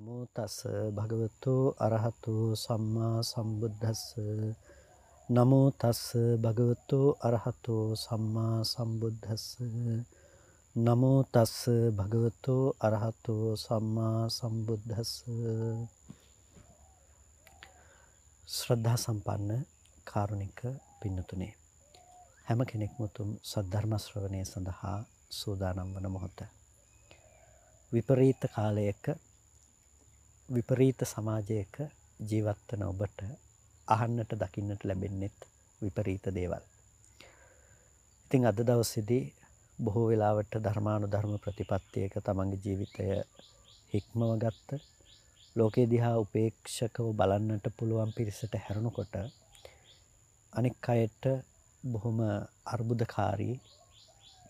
නමෝ තස් භගවතු අරහතු සම්මා සම්බුද්දස්ස නමෝ තස් භගවතු අරහතු සම්මා සම්බුද්දස්ස නමෝ තස් භගවතු අරහතු සම්මා සම්බුද්දස්ස ශ්‍රද්ධා සම්පන්න කාරුණික පින්නතුනේ හැම කෙනෙක්ම උතුම් සද්ධර්ම ශ්‍රවණය සඳහා සූදානම් වන මොහොත විපරීත කාලයක විපරීත සමාජයක ජීවත් වෙන ඔබට අහන්නට දකින්නට ලැබෙන්නේත් විපරීත දේවල්. ඉතින් අද දවසේදී බොහෝ වෙලාවට ධර්මානුධර්ම ප්‍රතිපත්තියක තමන්ගේ ජීවිතය හික්මව ගත්ත ලෝකේ දිහා උපේක්ෂකව බලන්නට පුළුවන් පිරිසට හැරෙනකොට අනෙක් අයට බොහොම අර්බුදකාරී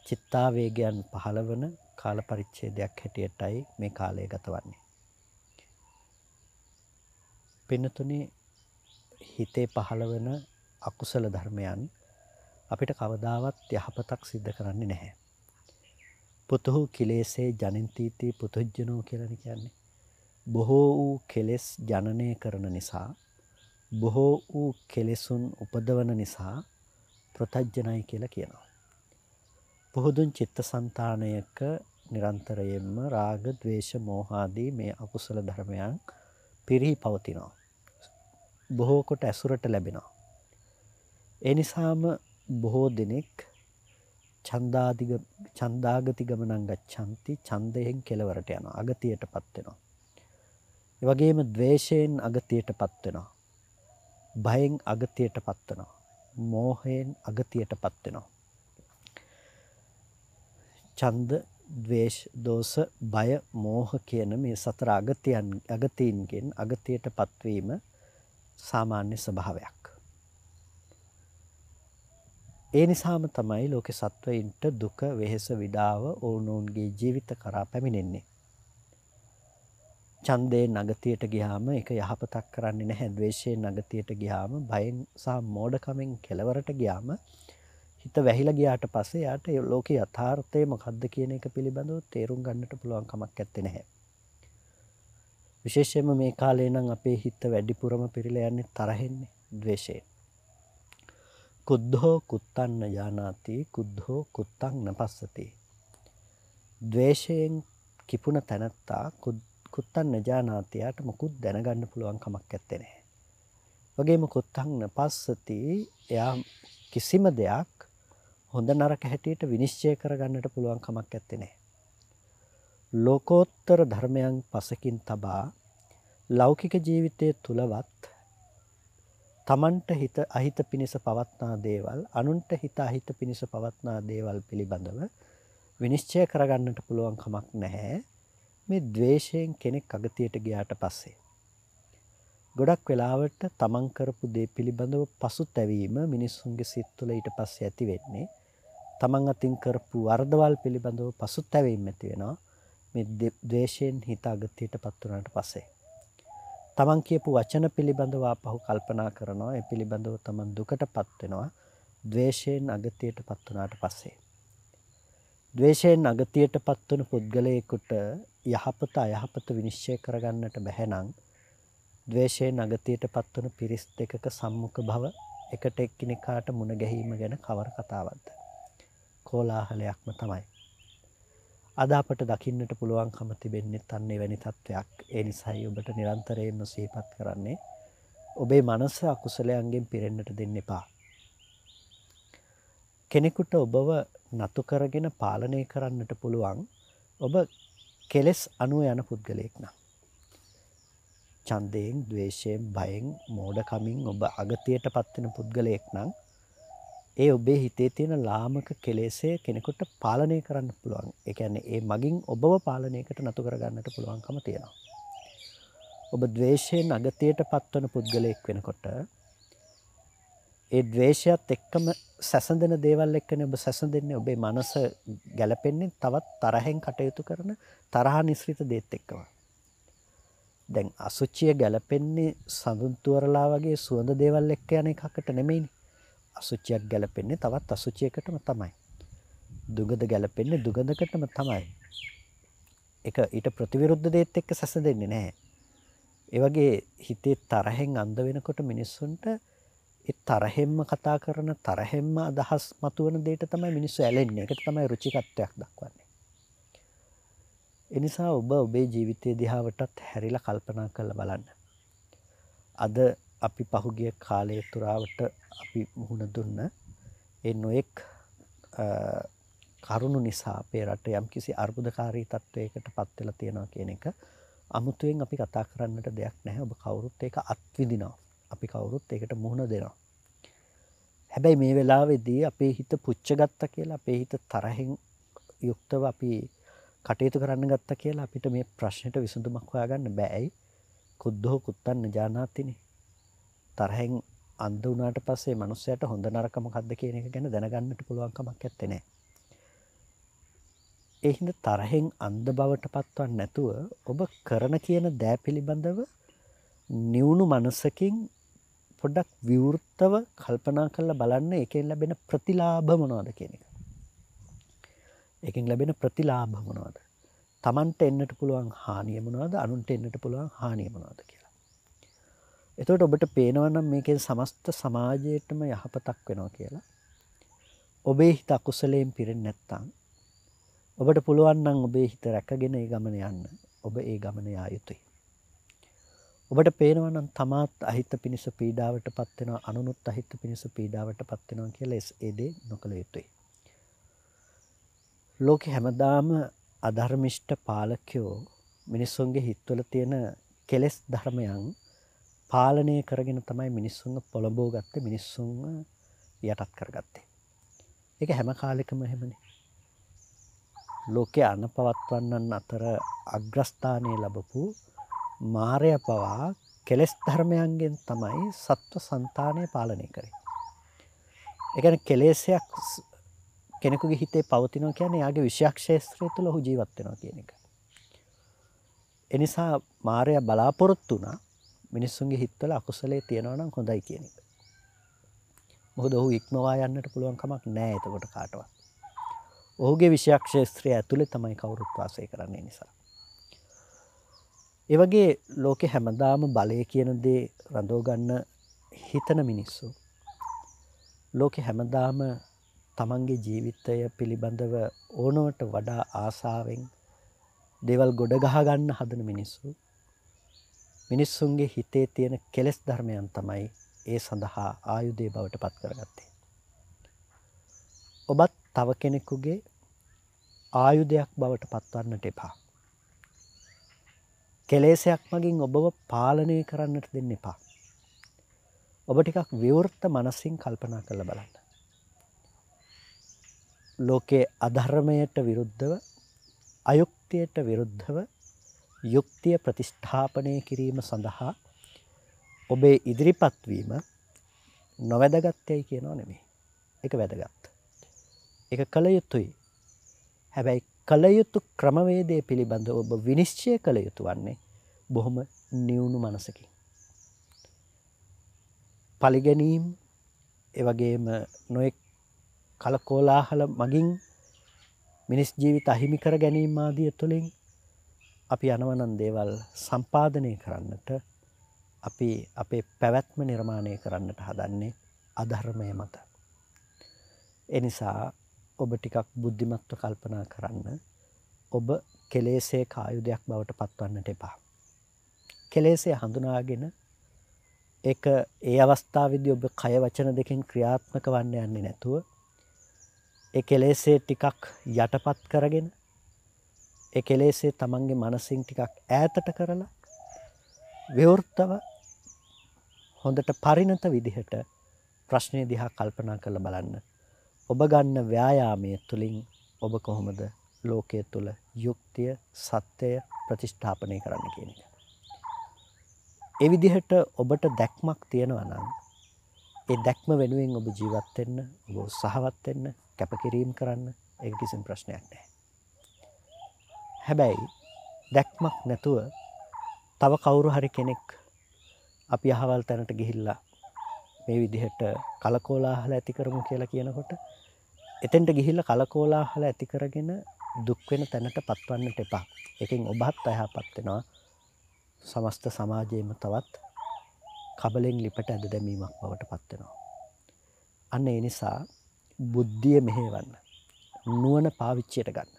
චිත්තාවේගයන් පහළවන කාල පරිච්ඡේදයක් හැටියටයි මේ කාලය ගතවන්නේ. පින්නතුනේ හිතේ පහළ වෙන අකුසල ධර්මයන් අපිට කවදාවත් යහපතක් සිද්ධ කරන්නේ නැහැ. පුතුහු කිලේසේ ජනින්තීති පුතුජ්ජනෝ කියලා කියන්නේ. බොහෝ වූ කෙලෙස් ජනනය කරන නිසා බොහෝ වූ කෙලෙසුන් උපදවන නිසා ප්‍රතජ්ජනයි කියලා කියනවා. පුහුදුන් චිත්තසංතානයක නිරන්තරයෙන්ම රාග, ద్వේෂ, මෝහ ආදී මේ අකුසල ධර්මයන් පිරිහි පවතිනවා. බොහෝ කොට ඇසුරට ලැබෙනවා. ඒ නිසාම බොහෝ දෙනෙක් ඡන්දාදිග ඡන්දාගති ගමනං ගච්ඡanti ඡන්දයෙන් කෙලවරට යනවා අගතියටපත් වෙනවා. ඒ වගේම ద్వේෂයෙන් අගතියටපත් වෙනවා. භයෙන් අගතියටපත් වෙනවා. මෝහයෙන් අගතියටපත් වෙනවා. ඡන්ද ද්වේෂ් දෝස බය මෝහ කියන මේ සතර අගතයන් අගතීන්ගෙන් අගතයට පත්වීම සාමාන්‍ය ස්වභාවයක්. ඒ නිසාම තමයි ලෝක සත්වයින්ට දුක වෙහෙස විඩාව ඕනෝන්ගේ ජීවිත කරා පැමිණෙන්නේ. චන්දේ නගතියට ගියාම එක යහපතක් කරන්නේ නැහැ ද්වේෂයේ නගතියට ගියාම බයෙන් සහ මෝඩකමෙන් කෙලවරට ගියාම හිත වැහිලා ගියාට පස්සේ යාට ලෝකේ යථාර්ථය මොකද්ද කියන එක පිළිබඳව තේරුම් ගන්නට පුළුවන් කමක් නැත්තේ නැහැ. විශේෂයෙන්ම මේ කාලේ නම් අපේ හිත වැඩිපුරම පිරලා යන්නේ තරහෙන්නේ ද්වේෂයෙන්. කුද්ධෝ කුත්තන්න ජානාති කුද්ධෝ කුත්තං නපස්සති. ද්වේෂයෙන් කිපුණ තැනත්තා කුත්තන්න ජානාතියට මොකුත් දැනගන්න පුළුවන් කමක් නැත්තේ නෑ. වගේම කොත්තං නපස්සති එයා කිසිම දෙයක් හොඳ නරක හැටියට විනිශ්චය කරගන්නට පුළුවන් කමක් නැත්තේ. ලෝකෝත්තර ධර්මයන් පසකින් තබා ලෞකික ජීවිතය තුළවත් තමන්ට හිත අහිත පිණිස පවත්නා දේවල් අනුන්ට හිත අහිත පිණිස පවත්නා දේවල් පිළිබඳව විනිශ්චය කරගන්නට පුළුවන් කමක් නැහැ මේ දවේශයෙන් කෙනෙක් අගතියට ගියාට පස්සේ. ගොඩක් වෙලාවට තමන් කරපු දේ පිළිබඳව පසු තැවීම මිනිස්සුන්ගේ සිත් තුළ ඊට පස්සේ ඇති වෙන්නේ තමන් අතින් කරපු වර්දවල් පිළිබඳව පසු තැවීම ඇති වෙනවා මේ දේශයෙන් හිත අගතියට පත්වනට පසේ. තමන් කියපු වචන පිළිබඳව ආපහු කල්පනා කරනවා. ඒ පිළිබඳව තමන් දුකටපත් වෙනවා. ද්වේෂයෙන් අගතියටපත් වුණාට පස්සේ. ද්වේෂයෙන් අගතියටපත් වුණු පුද්ගලයෙකුට යහපත අයහපත විනිශ්චය කරගන්නට බැහැ නම් ද්වේෂයෙන් අගතියටපත් වුණු පිරිස් දෙකක සම්මුඛ භව එකට එක්කිනෙකාට මුණ ගැහිීම ගැන කවර කතාවක්ද? කෝලාහලයක්ම තමයි. අද අපට දකින්නට පුළුවන්කම තිබෙන්නේ තන්නේ වැනි තත්ත්වයක්. ඒ නිසායි ඔබට නිරන්තරයෙන්ම සිහිපත් කරන්නේ ඔබේ මනස අකුසලයන්ගෙන් පිරෙන්නට දෙන්න එපා. කෙනෙකුට ඔබව නතු කරගෙන පාලනය කරන්නට පුළුවන් ඔබ කෙලෙස් අනුව යන පුද්ගලයෙක් නම්. ඡන්දයෙන්, ද්වේෂයෙන්, බයෙන්, මෝඩකමින් ඔබ අගතියට පත්වෙන පුද්ගලයෙක් නම් ඒ ඔබේ හිතේ තියෙන ලාමක කෙලෙසේ කෙනෙකුට පාලනය කරන්න පුළුවන්. ඒ කියන්නේ ඒ මගින් ඔබව පාලනයකට නතු කරගන්නට පුළුවන්කම තියෙනවා. ඔබ ද්වේෂයෙන් අගතියට පත්වන පුද්ගලයෙක් වෙනකොට ඒ ද්වේෂයත් එක්කම සැසඳෙන දේවල් එක්කනේ ඔබ සැසඳෙන්නේ ඔබේ මනස ගැළපෙන්නේ තවත් තරහෙන් කටයුතු කරන තරහා නිස්රිත දේත් එක්කම. දැන් අසුචිය ගැළපෙන්නේ සඳුන් තුවරලා වගේ සුවඳ දේවල් එක්ක යන එකකට නෙමෙයිනේ. අසුචියක් ගැලපෙන්නේ තවත් අසුචියකටම තමයි. දුගඳ ගැලපෙන්නේ දුගඳකටම තමයි. ඒක ඊට ප්‍රතිවිරුද්ධ දෙයත් එක්ක සැසඳෙන්නේ නැහැ. ඒ වගේ හිතේ තරහෙන් අඳ වෙනකොට මිනිස්සුන්ට ඒ තරහෙන්ම කතා කරන තරහෙන්ම අදහස් මතුවන දෙයට තමයි මිනිස්සු ඇලෙන්නේ. ඒකට තමයි රුචිකත්වයක් දක්වන්නේ. එනිසා ඔබ ඔබේ ජීවිතය දිහාවටත් හැරිලා කල්පනා කරලා බලන්න. අද අපි පහුගිය කාලය තුරාවට අපි මුහුණ දුන්න ඒ නොයෙක් කරුණු නිසා අපේ රට යම්කිසි අර්බුදකාරී තත්ත්වයකට පත් වෙලා තියෙනවා කියන එක අමුතුවෙන් අපි කතා කරන්නට දෙයක් නැහැ. ඔබ කවුරුත් ඒක අත්විඳිනවා. අපි කවුරුත් ඒකට මුහුණ දෙනවා. හැබැයි මේ වෙලාවේදී අපේ හිත පුච්චගත්තා කියලා අපේ හිත තරහෙන් යුක්තව අපි කටයුතු කරන්න ගත්තා කියලා අපිට මේ ප්‍රශ්නෙට විසඳුමක් හොයාගන්න බෑයි. කුද්ධෝ කුත්තන්න ජානාතිනේ. තරහෙන් අන්ධ වුණාට පස්සේ මනුස්සයට හොඳ නරක මොකක්ද කියන එක ගැන දැනගන්නට පුළුවන් කමක් නැත්තේ නෑ. ඒ හින්දා තරහෙන් අන්ධ බවට පත්වන්නේ නැතුව ඔබ කරන කියන දෑ පිළිබඳව නිවුණු මනසකින් පොඩ්ඩක් විවෘතව කල්පනා කරලා බලන්න එකෙන් ලැබෙන ප්‍රතිලාභ මොනවද කියන එක. එකෙන් ලැබෙන ප්‍රතිලාභ මොනවද? Tamanට එන්නට පුළුවන් හානිය මොනවද? අනුන්ට එන්නට පුළුවන් හානිය මොනවද කියලා. එතකොට ඔබට පේනවනම් මේකෙන් සමස්ත සමාජයටම යහපතක් වෙනවා කියලා. ඔබේ හිත අකුසලයෙන් පිරෙන්නේ නැත්තම් ඔබට පුළුවන් නම් ඔබේ හිත රැකගෙන ඒ ගමන යන්න. ඔබ ඒ ගමන යා යුතුයි. ඔබට පේනවනම් තමාත් අහිත පිණිස පීඩාවටපත් වෙනවා අනුනුත් අහිත පිණිස පීඩාවටපත් වෙනවා කියලා ඒ දේ නොකළ යුතුයි. ලෝකේ හැමදාම අධර්මිෂ්ඨ පාලකයෝ මිනිස්සුන්ගේ හිත්වල තියෙන කෙලෙස් ධර්මයන් පාලනය කරගෙන තමයි මිනිස්සුන්ව පොළඹෝ ගත්ත මිනිස්සුන්ව යටත් කරගත්තේ. එක හැම කාලෙකම හෙමන. ලෝකය අන පවත්වන්නන් අතර අග්‍රස්ථානය ලබපු මාරය පවා කෙලෙස් ධර්මයන්ගෙන් තමයි සත්ව సంతානය පාලනය කරේ. එකන කෙලේසයක් කෙනෙකුගේ හිතේ පවතිනෝ කියන්නේ යාගේ විශක්ෂේත්‍රය තුළ ඔහු ජීවත් වෙනවා කියන එක. එනිසා මාරය බලාපොරොත්තු වුණා මිනිස්සුන්ගේ හිත්වල අකුසලේ තියෙනවා නම් හොඳයි කියන එක. මොකද ඔහු ඉක්මවා යන්නට පුළුවන් කමක් නෑ එතකොට කාටවත්. ඔහුගේ විශයක්ෂේත්‍රය ඇතුළේ තමයි කවුරුත් වාසය කරන්නේ නිසා. ඒ වගේ ලෝකේ හැමදාම බලය කියන දේ රඳව ගන්න හිතන මිනිස්සු ලෝකෙ හැමදාම තමන්ගේ ජීවිතය පිළිබඳව ඕනවට වඩා ආසාවෙන් දෙවල් ගොඩ ගහගන්න හදන මිනිස්සු මිනිස්සුන්ගේ හිතේ තියෙන කෙලෙස් ධර්මයන් තමයි ඒ සඳහා ආයුධය බවට පත් කරගත්තේ. ඔබත් තව කෙනෙකුගේ ආයුධයක් බවට පත්වන්නට එපා. කෙලේසයක් මගින් ඔබව පාලනය කරන්නට දෙන්න එපා. ඔබ ටිකක් විවෘත්ත මනසින් කල්පනා කළ බලන්න. ලෝකයේ අධර්මයට විරුද්ධව අයුක්තියට විරුද්ධව යුක්තිය ප්‍රතිෂ්ඨාපනය කිරීම සඳහා ඔබේ ඉදිරිපත්වීම නොවැදගත්තයයි කියනවා නෙමේ එක වැදගත්. එක කළ යුතුයි හැබැයි කළයුතු ක්‍රමවේදය පිළිබඳ ඔබ විනිශ්චය කළ යුතු වන්නේ බොහොම නිවුණු මනසකින්. පලිගැනීම් එවගේම නොෙක් කලකෝලාහල මගින් මිනිස් ජීවිත අහිමිකර ගැනීම් ආදිය තුළින් අපි යනවනන් දේවල් සම්පාදනය කරන්නට අපි අපේ පැවැත්ම නිර්මාණය කරන්නට හදන්නේ අධර්මය මත. එනිසා ඔබ ටිකක් බුද්ධිමත්ව කල්පනා කරන්න ඔබ කෙලේසේ කායුදයක් බවට පත්වන්නට එපා. කෙලේසේ හඳුනාගෙන එක ඒ අවස්ථාවවිදි ඔබ කය වචන දෙකින් ක්‍රියාත්මක වන්න යන්නේ නැතුව ඒ කෙලේසේ ටිකක් යටපත් කරගෙන ඒ කෙලෙසේ තමන්ගේ මනසින් ටිකක් ඈතට කරලා විවෘතව හොඳට පරිණත විදිහට ප්‍රශ්නය දිහා කල්පනා කරලා බලන්න. ඔබ ගන්න ව්‍යායාමයේ තුලින් ඔබ කොහොමද ලෝකයේ තුල යුක්තිය, සත්‍යය ප්‍රතිස්ථාපනය කරන්න කියන එක. ඒ විදිහට ඔබට දැක්මක් තියෙනවා නම් ඒ දැක්ම වෙනුවෙන් ඔබ ජීවත් වෙන්න, ඔබ උත්සාහවත් වෙන්න, කැපකිරීම කරන්න ඒක කිසිම ප්‍රශ්නයක් නැහැ. හැබැයි දැක්මක් නැතුව තව කවුරු හරි කෙනෙක් අපි අහවල් තැනට ගිහිල්ලා මේ විදිහට කලකෝලාහල ඇති කරමු කියලා කියනකොට එතෙන්ට ගිහිල්ල කලකෝලාහල ඇති කරගෙන දුක්වෙන තැනට පත්වන්නට එපා එකින් ඔබත් අයහපත් වෙනවා සමස්ත සමාජයේම තවත් කබලෙන් ලිපට ඇද දැමීමක් බවට පත්වෙනවා අන්න ඒ නිසා බුද්ධිය මෙහේවන්න නුවන පාවිච්චයට ගන්න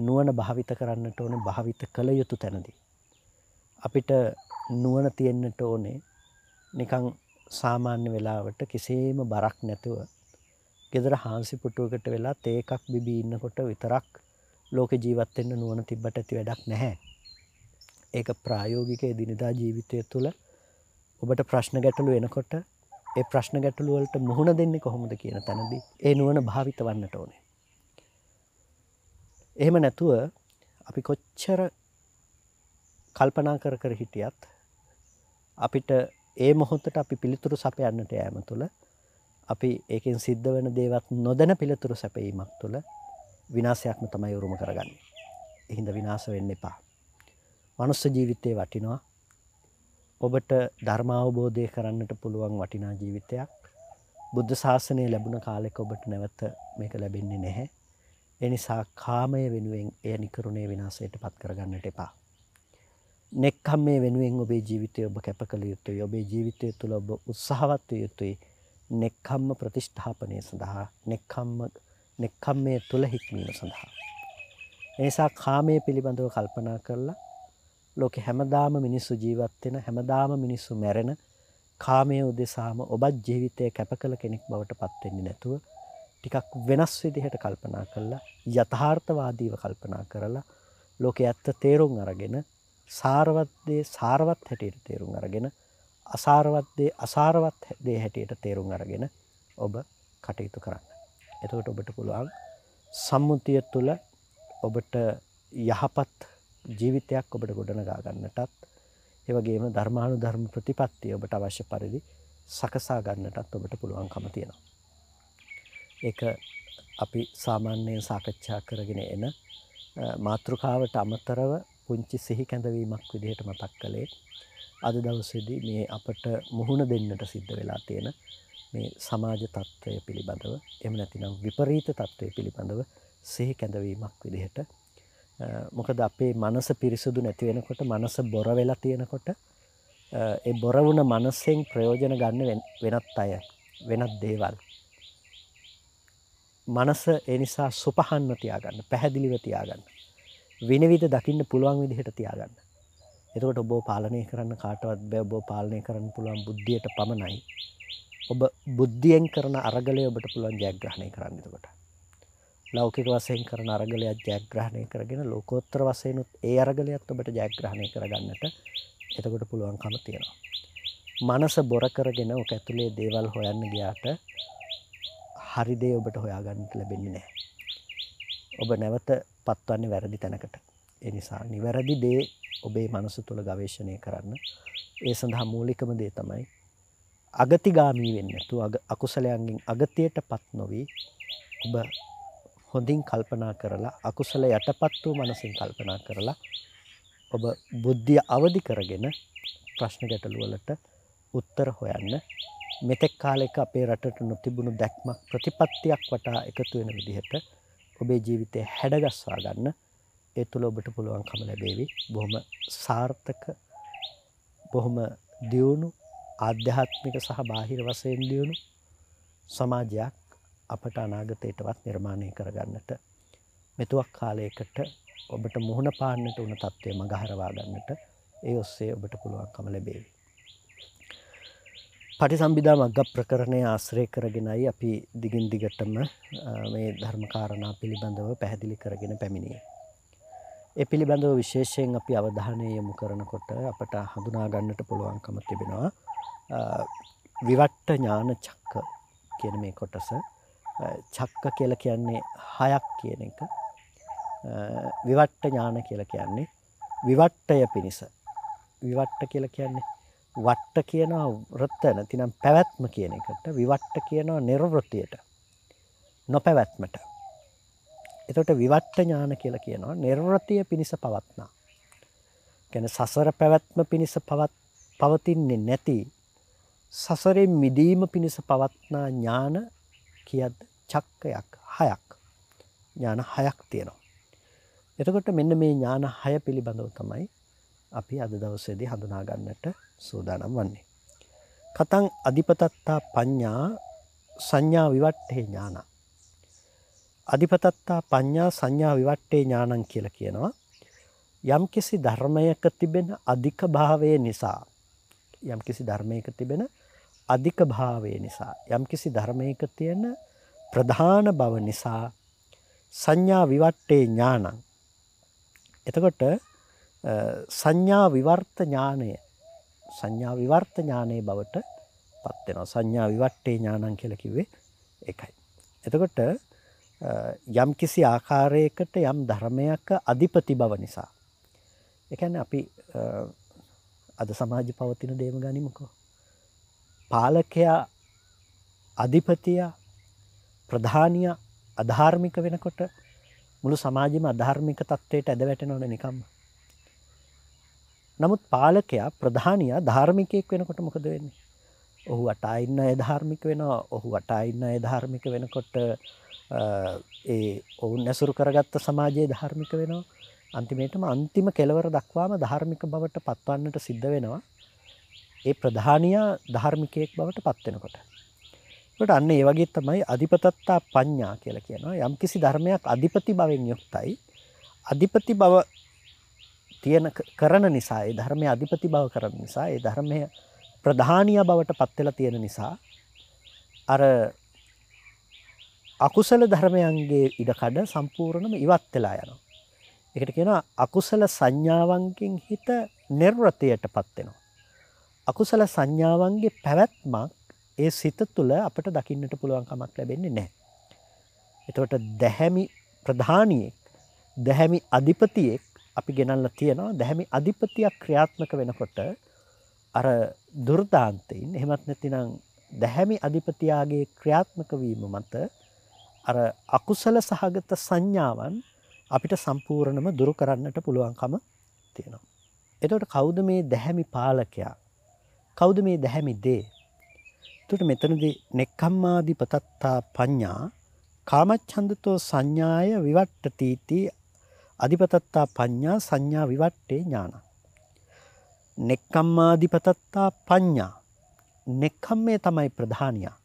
නුවණ භාවිත කරන්නට ඕනේ භාවිත කළ යුතු තැනදී. අපිට නුවණ තියෙන්නට ඕනේ නිකන් සාමාන්‍ය වෙලාවට කිසිම බරක් නැතුව ගෙදර හාන්සි පුටුවකට වෙලා තේ එකක් බිබී ඉන්නකොට විතරක් ලෝක ජීවත් වෙන්න නුවණ තිබ්බට ඇති වැඩක් නැහැ. ඒක ප්‍රායෝගික එදිනෙදා ජීවිතය තුළ ඔබට ප්‍රශ්න ගැටලු එනකොට ඒ ප්‍රශ්න ගැටලු වලට මුහුණ දෙන්නේ කොහොමද කියන තැනදී ඒ නුවණ භාවිත වන්නට ඕනේ. එහෙම නැතුව අපි කොච්චර කල්පනා කර කර හිටියත් අපිට ඒ මොහොතට අපි පිළිතුරු සපයන්නට යෑම තුළ අපි ඒකෙන් සිද්ධ වෙන දේවත් නොදැන පිළිතුරු සැපීමක් තුළ විනාශයක්ම තමයි උරුම කරගන්නේ. එහිඳ විනාශ වෙන්න එපා. මනුස්ස ජීවිතේ වටිනවා. ඔබට ධර්ම අවබෝධය කරන්නට පුළුවන් වටිනා ජීවිතයක්. බුද්ධ ශාසනය ලැබුණ කාලෙක ඔබට නැවත මේක ලැබෙන්නේ නැහැ. එනිසා කාමය වෙනුවෙන් එය නිකරුණේ විනාසයට පත් කරගන්නට එපා. නෙක්කම් මේ වෙනුවෙන් ඔබේ ජීවිතය ඔබ කැප කළ යුතුයි ඔබේ ජීවිතය තුළ ඔබ උත්සාහවත්ව යුතුයි නෙක්කම්ම ප්‍රතිෂ්ඨාපනය සඳහා නෙක්කම්ම නෙක්කම් මේ තුළ හික්මීම සඳහා. එනිසා කාමය පිළිබඳව කල්පනා කරලා ලෝක හැමදාම මිනිස්සු ජීවත්වෙන හැමදාම මිනිස්සු මැරෙන කාමය උදෙසාම ඔබත් ජීවිතය කැප කළ කෙනෙක් බවට පත්වෙන්නේ නැතුව ටිකක් වෙනස් විදිහට කල්පනා කරලා යථාර්ථවාදීව කල්පනා කරලා ලෝකේ ඇත්ත තේරුම් අරගෙන සාරවත්දේ සාරවත් හැටියට තේරුම් අරගෙන අසාරවත්දේ අසාරවත් දේ හැටියට තේරුම් අරගෙන ඔබ කටයුතු කරන්න. එතකොට ඔබට පුළුවන් සම්මුතිය තුළ ඔබට යහපත් ජීවිතයක් ඔබට ගොඩනගා ගන්නටත් ඒ වගේම ධර්මානුධර්ම ප්‍රතිපත්තිය ඔබට අවශ්‍ය පරිදි සකසා ගන්නටත් ඔබට පුළුවන්කම තියෙනවා. ඒක අපි සාමාන්‍යයෙන් සාකච්ඡා කරගෙන එන මාතෘකාවට අමතරව පුංචි සිහි කැඳවීමක් විදිහට මතක් කළේ අද දවසේදී මේ අපට මුහුණ දෙන්නට සිද්ධ වෙලා තියෙන මේ සමාජ තත්ත්වය පිළිබඳව එහෙම නැතිනම් විපරීත තත්ත්වය පිළිබඳව සිහි කැඳවීමක් විදිහට මොකද අපේ මනස පිරිසුදු නැති වෙනකොට මනස බොර වෙලා තියෙනකොට ඒ බොර වුණ මනසෙන් ප්‍රයෝජන ගන්න වෙනත් අය වෙනත් දේවල් මනස ඒ නිසා සුපහන්ව තියාගන්න පැහැදිලිව තියාගන්න. විනිවිද දකින්න පුළුවන් විදිහට තියාගන්න. එතකොට ඔබ පාලනය කරන්න කාටවත් බෑ ඔබ පාලනය කරන්න පුළුවන් බුද්ධියට පමණයි. ඔබ බුද්ධියෙන් කරන අරගලය ඔබට පුළුවන් ජයග්‍රහණය කරන්න එතකොට. ලෞකික වශයෙන් කරන අරගලයක් ජයග්‍රහණය කරගෙන ලෝකෝත්තර වශයෙන් උත් ඒ අරගලයක් ඔබට ජයග්‍රහණය කරගන්නට එතකොට පුළුවන්කම තියෙනවා. මනස බොර කරගෙන ඔක ඇතුලේ දේවල් හොයන්න ගියාට හරි දේ ඔබට හොයාගන්න ලැබෙන්නේ නැහැ. ඔබ නැවත පත්වන්නේ වැරදි තැනකට. ඒ නිසා නිවැරදි දේ ඔබේ මනස තුළ ගවේෂණය කරන්න. ඒ සඳහා මූලිකම දේ තමයි අගතිගාමී වෙන්න නැතුව අකුසලයන්ගෙන් අගතියටපත් නොවි ඔබ හොඳින් කල්පනා කරලා අකුසල යටපත් වූ මනසින් කල්පනා කරලා ඔබ බුද්ධිය අවදි කරගෙන ප්‍රශ්න ගැටලු වලට උත්තර හොයන්න මෙතෙක් කාලෙක අපේ රටට නොතිබුණු දැක්මක් ප්‍රතිපත්තියක් වටා එකතු වෙන විදිහට ඔබේ ජීවිතය හැඩගස්වා ගන්න ඒ තුළ ඔබට පුළුවන්කම ලැබේවි බොහොම සාර්ථක බොහොම දියුණු ආධ්‍යාත්මික සහ බාහිර වසයෙන් දියුණු සමාජයක් අපට අනාගතයටවත් නිර්මාණය කරගන්නට මෙතුවක් කාලයකට ඔබට මුහුණ පාන්නට උන තත්ත්වය මගහරවා ගන්නට ඒ ඔස්සේ ඔබට පුළුවන්කම ලැබේවි පටි සම්බිධා මග්ග ප්‍රකරණය ආශ්‍රය කරගෙනයි අපි දිගින් දිගටම මේ ධර්මකාරණා පිළිබඳව පැහැදිලි කරගෙන පැමිණිය. ඒ පිළිබඳව විශේෂයෙන් අපි අවධානය යොමු කරනකොට අපට හඳුනා ගන්නට පුළුවන්කම තිබෙනවා විවට්ට ඥාන චක්ක කියන මේ කොටස චක්ක කියලා කියන්නේ හයක් කියන එක විවට්ට ඥාන කියලා කියන්නේ විවට්ටය පිණිස විවට්ට කියලා කියන්නේ වට්ට කියනවා වෘත්ත නැතිනම් පැවැත්ම කියන එකට විවට්ට කියනවා නිර්වෘතියට නොපැවැත්මට එතකොට විවට්ට ඥාන කියලා කියනවා නිර්වෘතිය පිණිස පවත්නා ගැන සසර පැවැත්ම පිණිස පවතින්නේ නැති සසරේ මිදීම පිණිස පවත්නා ඥාන කියද චක්කයක් හයක් ඥාන හයක් තියෙනවා එතකොට මෙන්න මේ ඥාන හය පිළිබඳව තමයි අපි අද දවසේදී හඳුනා ගන්නට සූදානම් වන්නේ. කතං අධිපතත්තා පඤ්ඥා සංඥා විවට්ටේ ඥාන. අධිපතත්තා පඤ්ඥා සංඥා විවට්ටේ ඥානන් කියල කියනවා. යම් කිසි ධර්මයක තිබෙන අධික භාවය නිසා. යම් කිසි ධර්මයක තිබෙන අධික භාවය නිසා. යම් කිසි ධර්මයක තියෙන ප්‍රධාන බව නිසා සංඥා විවට්ටේ ඥානං. එතකොට සංඥා විවර්ත ඥානය සංඥා විවර්ත ඥානයේ බවට පත් වෙනවා. සංඥා විවට්ටේ ඥානං කියලා කිව්වේ ඒකයි. එතකොට යම් කිසි ආකාරයකට යම් ධර්මයක අධිපති බව නිසා. ඒ කියන්නේ අපි අද සමාජයේ පවතින දේම ගනිමුකෝ. පාලකයා අධිපතියා ප්‍රධානියා අධාර්මික වෙනකොට මුළු සමාජෙම අධාර්මික තත්ත්වයට ඇද වැටෙනවනේ නිකම්ම. නමුත් පාලකයා ප්‍රධානයා ධාර්මිකයෙක් වෙනකොට මොකද වෙන්නේ. ඔහු වටා ඉන්න අය ධාර්මික වෙනවා ඔහු වටා ඉන්න අය ධාර්මික වෙනකොට ඒ ඔවුන් ඇසුරු කරගත්ත සමාජයේ ධාර්මික වෙනවා අන්තිමේටම අන්තිම කෙලවර දක්වාම ධාර්මික බවට පත්වන්නට සිද්ධ වෙනවා ඒ ප්‍රධානයා ධාර්මිකයෙක් බවට පත්වෙනකොට. ට අන්න ඒ වගේ තමයි අධිපතත්තා පඤ්ඥා කියලා කියනවා යම් කිසි ධර්මයක් අධිපති බවෙන් යුක්තයි අධිපති බව තියෙන කරන නිසා ඒ ධර්මයේ අධිපති බව කරන නිසා ඒ ධර්මය ප්‍රධානීය බවට පත් වෙලා තියෙන නිසා අර අකුසල ධර්මයන්ගේ ඉඩකඩ සම්පූර්ණයෙන්ම ඉවත් වෙලා යනවා. ඒකට කියනවා අකුසල සංඥාවන්ගෙන් හිත නිර්වෘතයටපත් වෙනවා. අකුසල සංඥාවන්ගේ පැවැත්මක් ඒ සිත තුළ අපට දකින්නට පුළුවන් කමක් ලැබෙන්නේ නැහැ. එතකොට දැහැමි ප්‍රධානියෙක් දැහැමි අධිපතියෙක් අපි ගෙනල්ලා තියෙනවා දැහැමි අධිපතියක් ක්‍රියාත්මක වෙනකොට අර දුර්දාන්තයින් එහෙමත් නැතිනම් දැහැමි අධිපතියාගේ ක්‍රියාත්මක වීම මත අර අකුසල සහගත සංඥාවන් අපිට සම්පූර්ණම දුරු කරන්නට පුළුවන්කම තියෙනවා. එතකොට කවුද මේ දැහැමි පාලකයා? කවුද මේ දැහැමි දේ? එතකොට මෙතනදී නෙක්ඛම්මාදි පතත්තා පඤ්ඤා කාමච්ඡන්දතෝ සංඥාය විවට්ටති අධිපතත්තා පඤ්ඤා සංඥා විවට්ටේ ඥාන. නෙක්කම්මාධිපතත්තා පඤ්ඤා. නෙක්කම්මේ තමයි ප්‍රධානියා.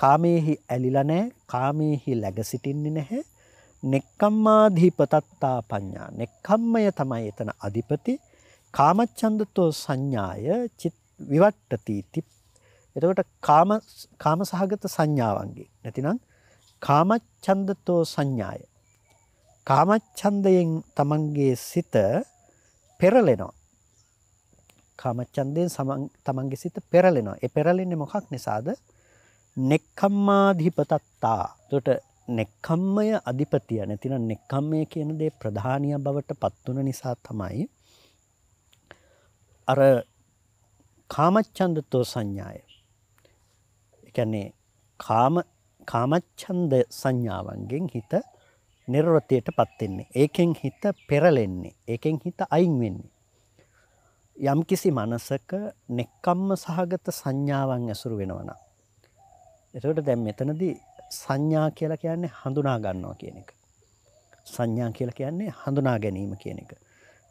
කාමේහි ඇලිලා නැහැ, කාමේහි läග සිටින්නේ නැහැ. නෙක්කම්මාධිපතත්තා පඤ්ඤා. නෙක්කම්මය තමයි එතන අධිපති. කාමච්ඡන්දතෝ සංඥාය චිත් විවට්ටති. එතකොට කාම කාම සහගත සංඥාවන්ගේ නැතිනම් කාමච්ඡන්දතෝ සංඥාය කාමච්ඡන්දයෙන් තමන්ගේ සිත පෙරලෙනවා. කාමච්ඡන්දයෙන් තමන්ගේ සිත පෙරලෙනවා. ඒ පෙරලෙන්නේ මොකක් නිසාද? නෙක්ඛම්මා ධිපතත්තා. එතකොට නෙක්ඛම්මය අධිපතිය නැතිනම් නෙක්ඛම්මය කියන දේ ප්‍රධානිය බවට පත් වුන නිසා තමයි අර කාමච්ඡන්දතෝ සංඥාය. ඒ කියන්නේ කාම කාමච්ඡන්ද සංඥාවන්ගෙන් හිත නිර්වෘතියට පත් වෙන්නේ. ඒකෙන් හිත පෙරලෙන්නේ. ඒකෙන් හිත අයින් වෙන්නේ. යම්කිසි මනසක නෙක්කම්ම සහගත සංඥාවන් ඇසුරු වෙනවනම්. එතකොට දැන් මෙතනදී සංඥා කියලා කියන්නේ හඳුනා ගන්නවා කියන එක. සංඥා කියලා කියන්නේ හඳුනා ගැනීම කියන එක.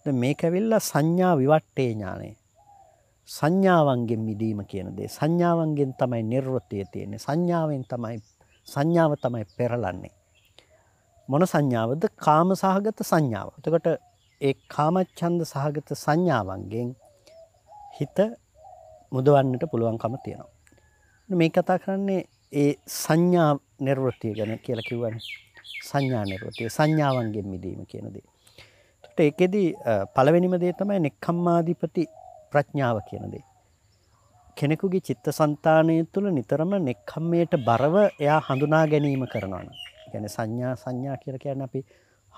දැන් මේක ඇවිල්ලා සංඥා විවට්ටේ ඥානය. සංඥාවන්ගෙන් මිදීම කියන දේ. සංඥාවන්ගෙන් තමයි නිර්වෘතිය තියෙන්නේ. සංඥාවෙන් තමයි සංඥාව තමයි පෙරලන්නේ. මොන සංඥාවද කාම සහගත සංඥාව. එතකොට ඒ කාමච්ඡන්ද සහගත සංඥාවන්ගෙන් හිත මුදවන්නට පුළුවන්කම තියෙනවා. මේ කතා කරන්නේ ඒ සංඥා නිර්වෘතිය ගැන කියලා කිව්වනේ. සංඥා නිර්වෘතිය සංඥාවන්ගෙන් මිදීම කියන දේ. එතකොට ඒකෙදි පළවෙනිම දේ තමයි නෙක්ඛම්මාධිපති ප්‍රඥාව කියන දේ. කෙනෙකුගේ චිත්ත සන්තානය තුළ නිතරම නෙක්කම්මයට බරව එයා හඳුනා ගැනීම කරනවන. කියන්නේ සංඥා සංඥා කියලා කියන්නේ අපි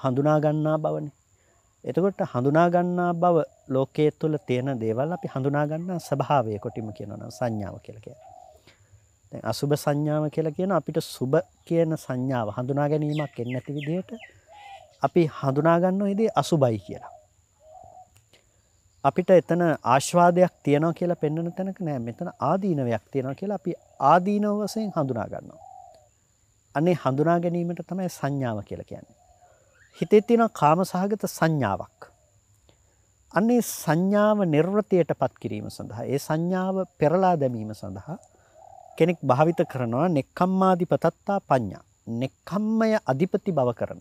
හඳුනා ගන්නා බවනේ. එතකොට හඳුනා ගන්නා බව ලෝකයේ තුල තියෙන දේවල් අපි හඳුනා ගන්නා ස්වභාවය කොටිම කියනවා නම් සංඥාව කියලා කියනවා. දැන් අසුබ සංඥාව කියලා කියන අපිට සුබ කියන සංඥාව හඳුනා ගැනීමක් එන්නේ නැති විදිහට අපි හඳුනා ගන්නෝදී අසුබයි කියලා. අපිට එතන ආස්වාදයක් තියනවා කියලා පෙන්වන තැනක නෑ මෙතන ආදීනවයක් තියනවා කියලා අපි ආදීනව වශයෙන් හඳුනා ගන්නවා. අනේ හඳුනා ගැනීමට තමයි සංඥාව කියලා කියන්නේ. හිතේ තියෙන කාම සහගත සංඥාවක්. අන්නේ සංඥාව නිර්වෘතියට පත් කිරීම සඳහා ඒ සංඥාව පෙරලා දැමීම සඳහා කෙනෙක් භාවිත කරනවා නෙක්කම්මාධිපතත්තා පඤ්ඤා. නෙක්කම්මය අධිපති බව කරන.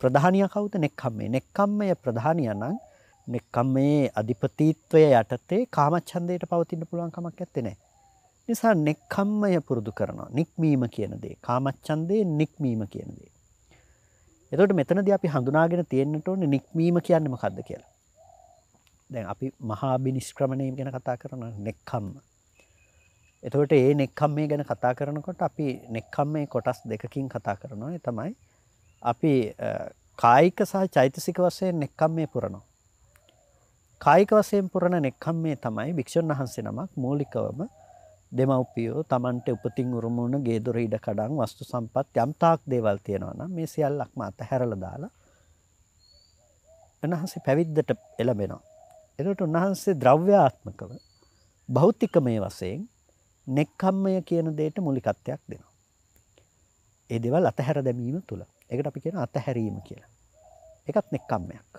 ප්‍රධානිය කවුද? නෙක්කම්මේ. නෙක්කම්මය ප්‍රධානිය නම් නෙක්කම්මේ අධිපතිත්වය යටතේ කාමච්ඡන්දයට පවතින්න පුළුවන් කමක් නැත්තේ නෑ. නිසා නෙක්ඛම්මය පුරුදු කරනවා. නික්මීම කියන දේ. කාමච්ඡන්දේ නික්මීම කියන දේ. එතකොට මෙතනදී අපි හඳුනාගෙන තියෙන්නට ඕනේ නික්මීම කියන්නේ මොකද්ද කියලා. දැන් අපි මහා බිනිෂ්ක්‍රමණය ගැන කතා කරනවා නෙක්ඛම්ම. එතකොට ඒ නෙක්ඛම්මය ගැන කතා කරනකොට අපි නෙක්ඛම්මේ කොටස් දෙකකින් කතා කරනවා. ඒ තමයි අපි කායික සහ චෛතසික වශයෙන් නෙක්ඛම්මේ පුරනවා. කායික වශයෙන් පුරන නෙක්ඛම්මේ තමයි භික්ෂුන් වහන්සේ නමක් මූලිකවම දෙමව්පියෝ Tamante උපතින් උරුම වුණ ගේ දොර ඉඩ කඩන් වස්තු සම්පත් යම් තාක් දේවල් තියෙනවා නම් මේ සියල්ලක්ම අතහැරලා දාලා උන්වහන්සේ පැවිද්දට එළඹෙනවා. එතකොට උන්වහන්සේ ද්‍රව්‍යාත්මකව භෞතිකමය වශයෙන් නෙක්ඛම්මය කියන දෙයට මුලිකත්වයක් දෙනවා. ඒ දේවල් අතහැර දැමීම තුල. ඒකට අපි කියන අතහැරීම කියලා. ඒකත් නෙක්ඛම්මයක්.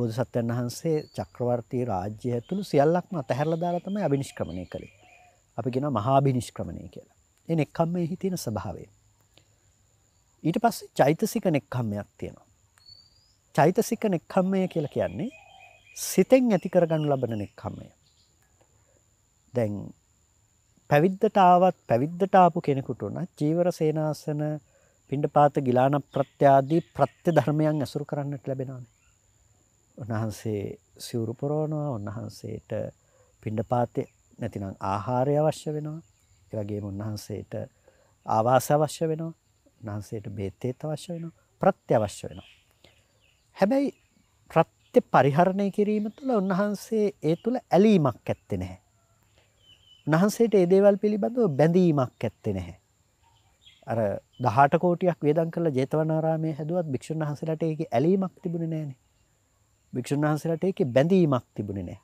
බෝධිසත්වයන් වහන්සේ චක්‍රවර්තී රාජ්‍ය ඇතුළු සියල්ලක්ම අතහැරලා දාලා තමයි අභිනිෂ්ක්‍රමණය කළේ. අපි කියනවා මහා අභිනිෂ්ක්‍රමණය කියලා. ඒ නෙක්ඛම්මේ හිතින ස්වභාවය. ඊට පස්සේ චෛතසික නෙක්ඛම්මයක් තියෙනවා. චෛතසික නෙක්ඛම්මය කියලා කියන්නේ සිතෙන් ඇති කරගනු ලබන නෙක්ඛම්මය. දැන් පැවිද්දට ආවත් පැවිද්දට ආපු කෙනෙකුට උනත් චීවර සේනාසන පිණ්ඩපාත ගිලාන ප්‍රත්‍යාදී ප්‍රත්‍ය ධර්මයන් ඇසුරු කරන්නට ලැබෙනවානේ. උන්වහන්සේ සිවුරු පොරවනවා උන්වහන්සේට පිණ්ඩපාතේ නැතිනම් ආහාරය අවශ්‍ය වෙනවා ඒ වගේම උන්වහන්සේට ආවාස අවශ්‍ය වෙනවා උන්වහන්සේට බේතේත් අවශ්‍ය වෙනවා ප්‍රත්‍ය අවශ්‍ය වෙනවා හැබැයි ප්‍රත්‍ය පරිහරණය කිරීම තුළ උන්වහන්සේ ඒ තුළ ඇලීමක් ඇත්තේ නැහැ උන්වහන්සේට ඒ දේවල් පිළිබඳව බැඳීමක් ඇත්තේ නැහැ අර 18 කෝටියක් වේදම් කරලා ජේතවනාරාමයේ හැදුවත් භික්ෂුන් වහන්සේලාට ඒකේ ඇලීමක් තිබුණේ නැහනේ භික්ෂුන් වහන්සේලාට ඒකේ බැඳීමක් තිබුණේ නැහැ.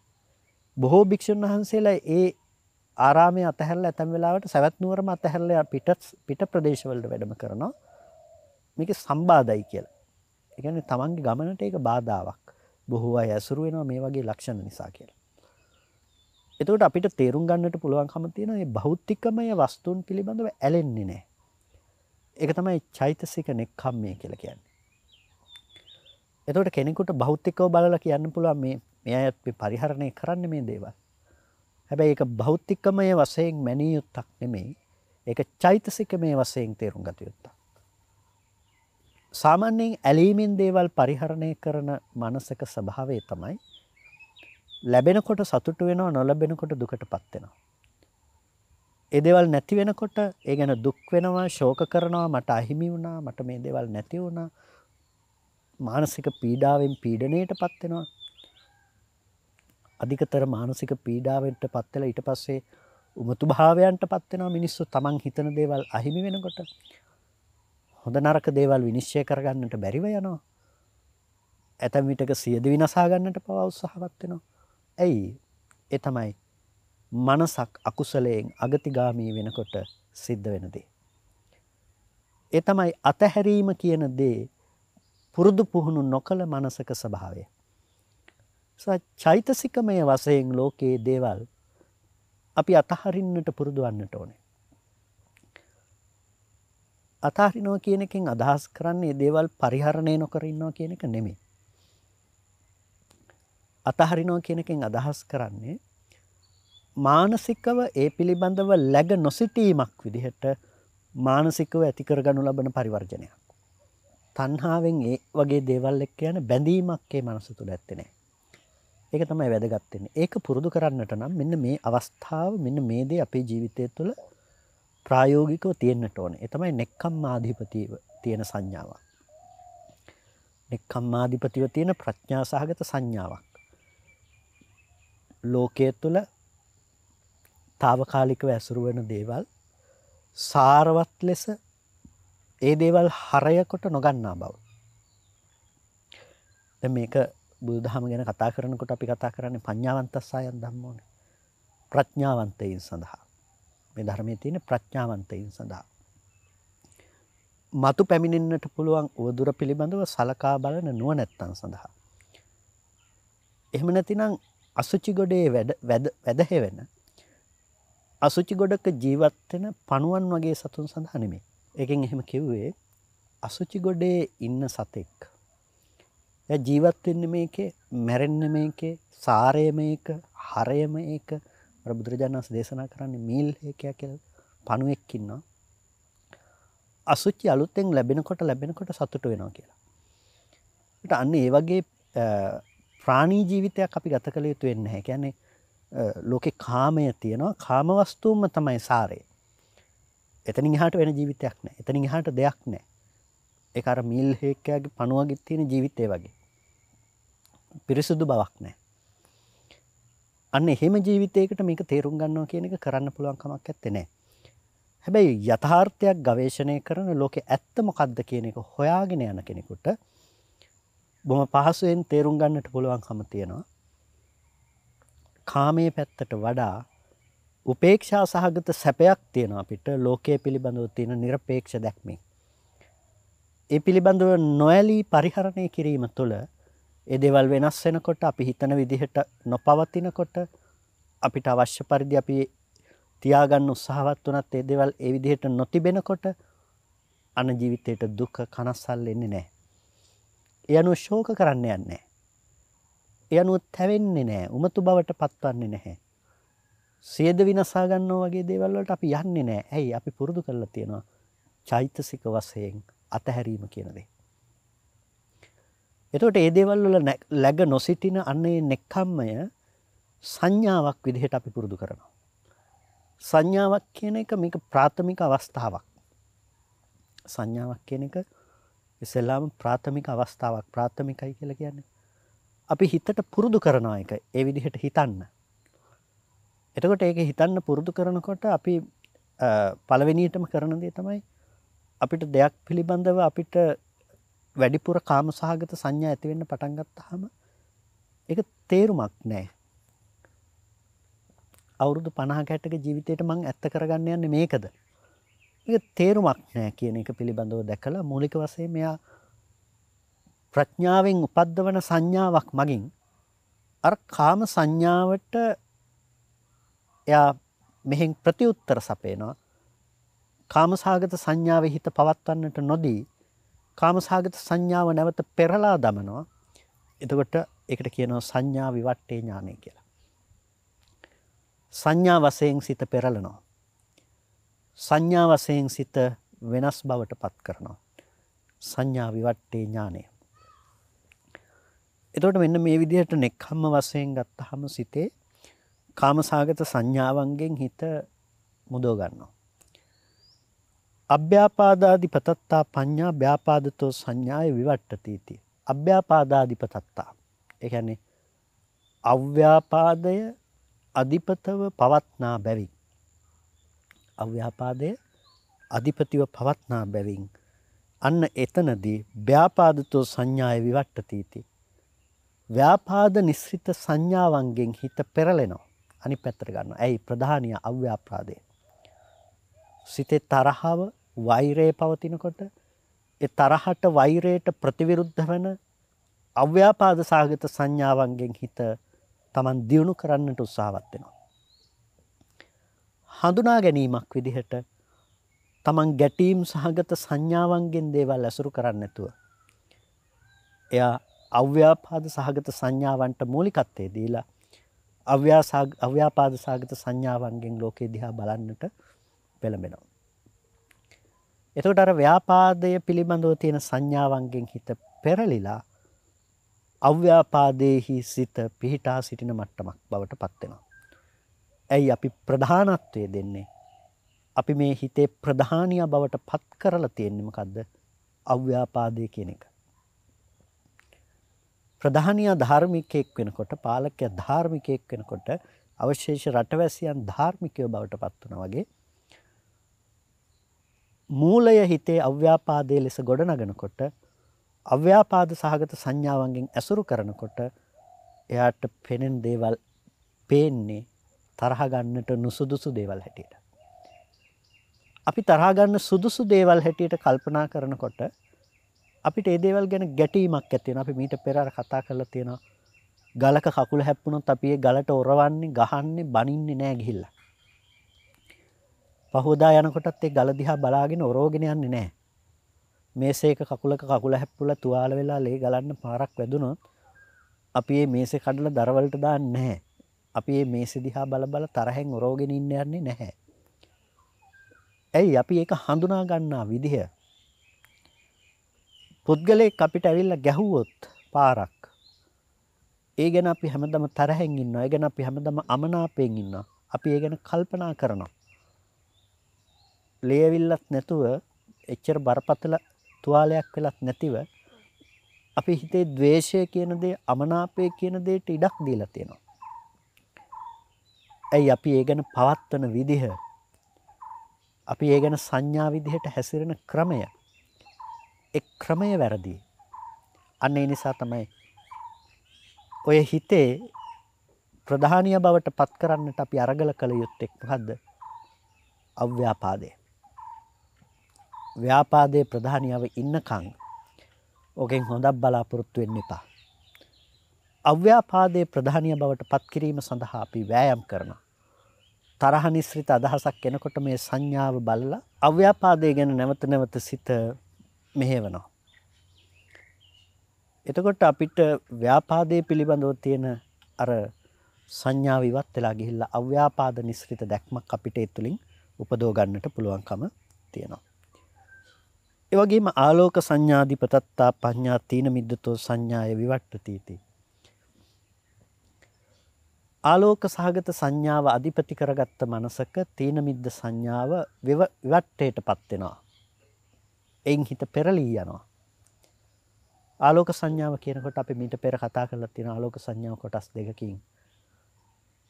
බොහෝ භික්ෂුන් වහන්සේලා ඒ ආරාමයේ අතහැරලා ඇතැම් වෙලාවට සවැත් නුවරම අතහැරලා පිට පිට ප්‍රදේශවලට වැඩම කරනවා. මේක සම්බාධයි කියලා. ඒ කියන්නේ තමන්ගේ ගමනට ඒක බාධාවක්. බොහෝ අය ඇසුරු වෙනවා මේ වගේ ලක්ෂණ නිසා කියලා. එතකොට අපිට තේරුම් ගන්නට පුළුවන්කම තියෙන මේ භෞතිකමය වස්තුන් පිළිබඳව ඇලෙන්නේ නැහැ. ඒක තමයි චෛතසික නෙක්ඛම්මය කියලා කියන්නේ. එතකොට කෙනෙකුට භෞතිකව බලලා කියන්න පුළුවන් මේ මේ අයත් පරිහරණය කරන්න මේ දේවල්. හැබැයි ඒක භෞතිකමය වශයෙන් මැනිය යුත්තක් නෙමෙයි. ඒක චෛතසිකමය වශයෙන් තේරුම් ගත යුත්තක්. සාමාන්‍යයෙන් ඇලීමෙන් දේවල් පරිහරණය කරන මනසක ස්වභාවය තමයි ලැබෙනකොට සතුට වෙනවා නොලැබෙනකොට දුකටපත් වෙනවා. ඒ දේවල් නැති වෙනකොට ඒ ගැන දුක් වෙනවා, ශෝක කරනවා, මට අහිමි වුණා, මට මේ දේවල් නැති වුණා මානසික පීඩාවෙන් පීඩනයට පත් වෙනවා. අධිකතර මානසික පීඩාවෙන්ට පත් වෙලා ඊට පස්සේ උමතු භාවයන්ට පත් වෙනවා මිනිස්සු තමන් හිතන දේවල් අහිමි වෙනකොට. හොඳ නරක දේවල් විනිශ්චය කරගන්නට බැරිව යනවා. ඇතැම් විටක සියදි විනසා ගන්නට පවා උත්සාහවත් වෙනවා. ඇයි? ඒ තමයි මනසක් අකුසලයෙන් අගතිගාමී වෙනකොට සිද්ධ වෙන දේ. ඒ තමයි අතහැරීම කියන දේ පුරුදු පුහුණු නොකළ මනසක ස්වභාවය. චෛතසිකමය වසයෙන් ලෝකයේ දේවල් අපි අතහරින්නට පුරුදුවන්නට ඕනේ. අතාහරිනෝ කියන එකෙන් අදහස් කරන්නේ දේවල් පරිහරණය නොකරන්නවා කියන එක නෙමේ. අතහරිනෝ කියන එකෙන් අදහස් කරන්නේ මානසිකව ඒ පිළිබඳව läග නොසිටීමක් විදිහට මානසිකව ඇතිකරගනු ලබන පරිවර්ජනයක්. තණ්හාවෙන් ඒ වගේ දේවල් එක්ක යන බැඳීමක් ඒ මනස තුල ඇත්තේ නැහැ. ඒක තමයි වැදගත් වෙන්නේ. ඒක පුරුදු කරන්නට නම් මෙන්න මේ අවස්ථාව මෙන්න මේ දේ අපේ ජීවිතය තුළ ප්‍රායෝගිකව තියෙන්නට ඕනේ. ඒ තමයි නෙක්ඛම්මාධිපතිව තියෙන සංඥාව. නෙක්ඛම්මාධිපතිව තියෙන ප්‍රඥා සහගත සංඥාවක්. ලෝකයේ තුල తాවකාලිකව ඇසුරු වෙන දේවල් සාරවත් ලෙස ඒ දේවල් හරයකොට නොගන්නා බව. ද මේක බුදුදහම ගැන කතා කරනකොට අපි කතා කරන්නේ පඤ්ඥාවන්තස්සායන් දම්මෝන ප්‍රඥාවන්තයින් සඳහා මේ ධර්මය තියෙන ප්‍රඥාවන්තයින් සඳහා. මතු පැමිණෙන්න්නට පුළුවන් වදුර පිළිබඳව සලකා බලන නුව නැත්තන් සඳහා. එහෙම නැතිනම් අසුචිගොඩේ වැදහෙවෙන අසුචිගොඩක ජීවත්වෙන පණුවන් වගේ සතුන් සඳහනමේ ඒකෙන් එහෙම කිව්වේ අසුචි ගොඩේ ඉන්න සතෙක්. එයා ජීවත් වෙන්නේ මේකේ, මැරෙන්න මේකේ, සාරය මේක, හරය මේක. අර බුදුරජාණන් වහන්සේ දේශනා කරන්නේ මීල් හේකයා කියලා පණුවෙක් ඉන්නවා. අසුචි අලුතෙන් ලැබෙනකොට ලැබෙනකොට සතුට වෙනවා කියලා. ඒට අන්න ඒ වගේ ප්‍රාණී ජීවිතයක් අපි ගත කළ යුතු වෙන්නේ නැහැ. කියන්නේ ලෝකේ කාමය තියෙනවා. කාමවස්තුවම තමයි සාරය. එතනින් එහාට වෙන ජීවිතයක් නෑ. එතනින් එහාට දෙයක් නෑ. ඒක අර මිල් හේක්කයාගේ පණුවගෙත් තියෙන ජීවිතය වගේ. පිරිසුදු බවක් නෑ. අන්න එහෙම ජීවිතයකට මේක තේරුම් ගන්නවා කියන එක කරන්න පුළුවන් කමක් නැත්තේ නෑ. හැබැයි යථාර්ථයක් ගවේෂණය කරන ලෝකේ ඇත්ත මොකද්ද කියන එක හොයාගෙන යන කෙනෙකුට බොහොම පහසුවෙන් තේරුම් ගන්නට පුළුවන්කම තියෙනවා. කාමයේ පැත්තට වඩා උපේක්ෂා සහගත සැපයක් තියෙන අපිට ලෝකයේ පිළිබඳව තියෙන නිරපේක්ෂ දැක්මින්. ඒ පිළිබඳව නොඇලී පරිහරණය කිරීම තුළ ඒ දෙවල් වෙනස් වෙනකොට අපි හිතන විදිහට නොපවතිනකොට අපිට අවශ්‍ය පරිදි අපි තියාගන්න උත්සාහවත් වනත් ඒ දෙවල් ඒ විදිහට නොතිබෙනකොට අන ජීවිතයට දුක කනස්සල් එන්නේ නෑ. එය අනුව ශෝක කරන්න යන්නේ. එය අනුව තැවෙන්නේ නෑ උමතු බවට පත්වන්නේ නැහැ. සියද විනසා ගන්නවා වගේ දේවල් වලට අපි යන්නේ නැහැ. ඇයි? අපි පුරුදු කරලා තියෙනවා චෛතසික වශයෙන් අතහැරීම කියන දේ. එතකොට මේ දේවල් වල läග නොසිටින අන්නේ නෙක්ඛම්මය සංඥාවක් විදිහට අපි පුරුදු කරනවා. සංඥාවක් කියන එක මේක ප්‍රාථමික අවස්ථාවක්. සංඥාවක් කියන එක ඉස්සෙල්ලාම ප්‍රාථමික අවස්ථාවක් ප්‍රාථමිකයි කියලා කියන්නේ. අපි හිතට පුරුදු කරනවා එක ඒ විදිහට හිතන්න. එතකොට ඒක හිතන්න පුරුදු කරනකොට අපි පළවෙනියටම කරන දේ තමයි අපිට දෙයක් පිළිබඳව අපිට වැඩිපුර කාම සහගත සංඥා ඇතිවෙන්න පටන්ගත්ත හම එක තේරුමක් නෑ. අවුරුදු පණහකැටක ජීවිතයට මං ඇත්ත කරගන්න යන්න මේකද. එක තේරුමක් නෑ කියන එක පිළිබඳව දැකලා මූලික වසේ මෙයා ප්‍රඥාවෙන් උපද්ද වන සංඥාවක් මගින් අ කාම සංඥාවට එයා මෙහෙන් ප්‍රතිඋත්තර සපේනවා කාමසාගත සංඥාව හිත පවත්වන්නට නොදී කාමසාගත සංඥාව නැවත පෙරලා දමනවා එතකොට එකට කියනවා සංඥා විවට්ටේ ඥානය කියලා. සංඥා වසයෙන් සිත පෙරලනවා. සංඥා වසයෙන් සිත වෙනස් බවට පත් කරනවා. සංඥා විවට්ටේ ඥානය. එතකොට මෙන්න මේ විදිහට නෙක්හම්ම වසයෙන් ගත්තහම සිතේ කාමසාගත සංඥාවන්ගෙන් හිත මුදෝ ගන්නවා. අභ්‍යාපාදාධිපතත්තා පඤ්ඥා ්‍යාපාදතෝ සංඥාය විවට්ටතීති. අභ්‍යාපාදාධිපතත්තා. එකැනෙ අව්‍යාපාදය අධිපතව පවත්නා බැවින්. අව්‍යාපාදය අධිපතිව පවත්නා බැවින්. අන්න එතනදී ්‍යාපාදතෝ සංඥාය විවට්ටතීති. ව්‍යාපාද නිස්්‍රිත සංඥාවන්ගෙන් හිත පෙරලෙනවා. අනිත් පැත්තට ගන්නවා. ඇයි ප්‍රධානිය අව්‍යාප්‍රාදේ. සිතේ තරහව වෛරය පවතිනකොට ඒ තරහට වෛරයට ප්‍රතිවිරුද්ධ වෙන අව්‍යාපාද සාගත සංඥාවන්ගෙන් හිත Taman දියුණු කරන්නට උත්සාහවත් වෙනවා. හඳුනා ගැනීමක් විදිහට Taman ගැටීම් සහගත සංඥාවන්ගෙන් දේවල් ඇසුරු කරන්නේ නැතුව එයා අව්‍යාපාද සහගත සංඥාවන්ට මූලිකත්වයේ දීලා අව්‍යාපාද සාගත සංඥාවන්ගෙන් ලෝකයේ දිහා බලන්නට පෙළඹෙනවා. එතකොට අර ව්‍යාපාදය පිළිබඳව තියෙන සංඥාවන්ගෙන් හිත පෙරලිලා අව්‍යාපාදයේහි සිත පිහිටා සිටින මට්ටමක් බවට පත් වෙනවා. ඇයි අපි ප්‍රධානත්වය දෙන්නේ? අපි මේ හිතේ ප්‍රධානියා බවට පත් කරලා තියෙන්නේ මොකද්ද? අව්‍යාපාදය කියන එක. ප්‍රධානියා ධාර්මිකයෙක් වෙනකොට පාලකයා ධාර්මිකයෙක් වෙනකොට අවශේෂ රටවැසියන් ධාර්මිකයෝ බවට පත් වුණා වගේ මූලය හිතේ අව්‍යාපාදයේ ලෙස ගොඩනගනකොට අව්‍යාපාද සහගත සංඥාවන්ගෙන් ඇසුරු කරනකොට එයාට පෙනෙන දේවල් පේන්නේ තරහ ගන්නට නුසුදුසු දේවල් හැටියට. අපි තරහ ගන්න සුදුසු දේවල් හැටියට කල්පනා කරනකොට අපිට ඒ දේවල් ගැන ගැටීමක් ඇතියෙන අපි මීට පෙරර කතා කරලා තියෙනවා ගලක කකුල හැප්පුණොත් අපි ඒ ගලට ඔරවන්නේ ගහන්නේ බනින්නේ නෑ ගිහිල්ලා. පහෝදා යනකොටත් ඒ ගල දිහා බලාගෙන ඔරෝගෙන යන්නේ නෑ. මේසේක කකුලක කකුල හැප්පුලා තුවාල වෙලා ලේ ගලන්න පාරක් වැදුනොත් අපි මේ මේසේ කඩලා දරවලට දාන්නේ නැහැ. අපි මේ මේසේ දිහා බල බල තරහෙන් ඔරෝගෙන ඉන්න යන්නේ නැහැ. ඇයි අපි ඒක හඳුනා ගන්නා විදිහ පුද්ගලයෙක් අපිට ඇවිල්ලා ගැහුවොත් පාරක් ඒ ගැන අපි හැමදම තරහෙන් ඉන්නවා. ඒ ගැන අපි හැමදම අමනාපයෙන් ඉන්නවා. අපි ඒ ගැන කල්පනා කරනවා. ලේවිල්ලත් නැතුව එච්චර බරපතල තුවාලයක් වෙලත් නැතිව අපි හිතේ ද්වේෂය කියන දේ අමනාපය කියන දේට ඉඩක් දීලා තියෙනවා. ඇයි අපි ඒ ගැන පවත්වන විදිහ අපි ඒ ගැන සංඥා විදිහට හැසිරෙන ක්‍රමය එක් ක්‍රමය වැරදි. අන්න ඒ නිසා තමයි ඔය හිතේ ප්‍රධානීය බවට පත් කරන්නට අපි අරගල කළ යුත්තේ මොකද්ද? අව්‍යාපාදය. ව්‍යාපාදයේ ප්‍රධානියව ඉන්නකම් ඕකෙන් හොඳක් බලාපොරොත්තු වෙන්න එපා. අව්‍යාපාදයේ ප්‍රධානිය බවට පත් කිරීම සඳහා අපි වෑයම් කරනවා. තරහ නිස්සෘත අදහසක් එනකොට මේ සංඥාව බලලා අව්‍යාපාදයේ ගැන නැවත නැවත සිත මෙහෙවනවා. එතකොට අපිට ව්‍යාපාදය පිළිබඳව තියෙන අර සංඥාව ඉවත් වෙලා ගිහිල්ලා අව්‍යාපාද නිස්ෘත දැක්මක් අපිට ඒ තුලින් උපදව ගන්නට පුළුවන්කම තියෙනවා. ඒ වගේම ආලෝක සංඥාදිපතත්තා පඤ්ඤා තීන මිද්දතෝ සංඥාය විවට්ටතිති. ආලෝක සහගත සංඥාව අධිපති කරගත්ත මනසක තීන මිද්ද සංඥාව විවට්ටේටපත් වෙනවා. එයින් හිත පෙරලී යනවා. ආලෝක සංඥාව කියනකොට අපි මීට පෙර කතා කරලා තියෙන ආලෝක සංඥාව කොටස් දෙකකින්.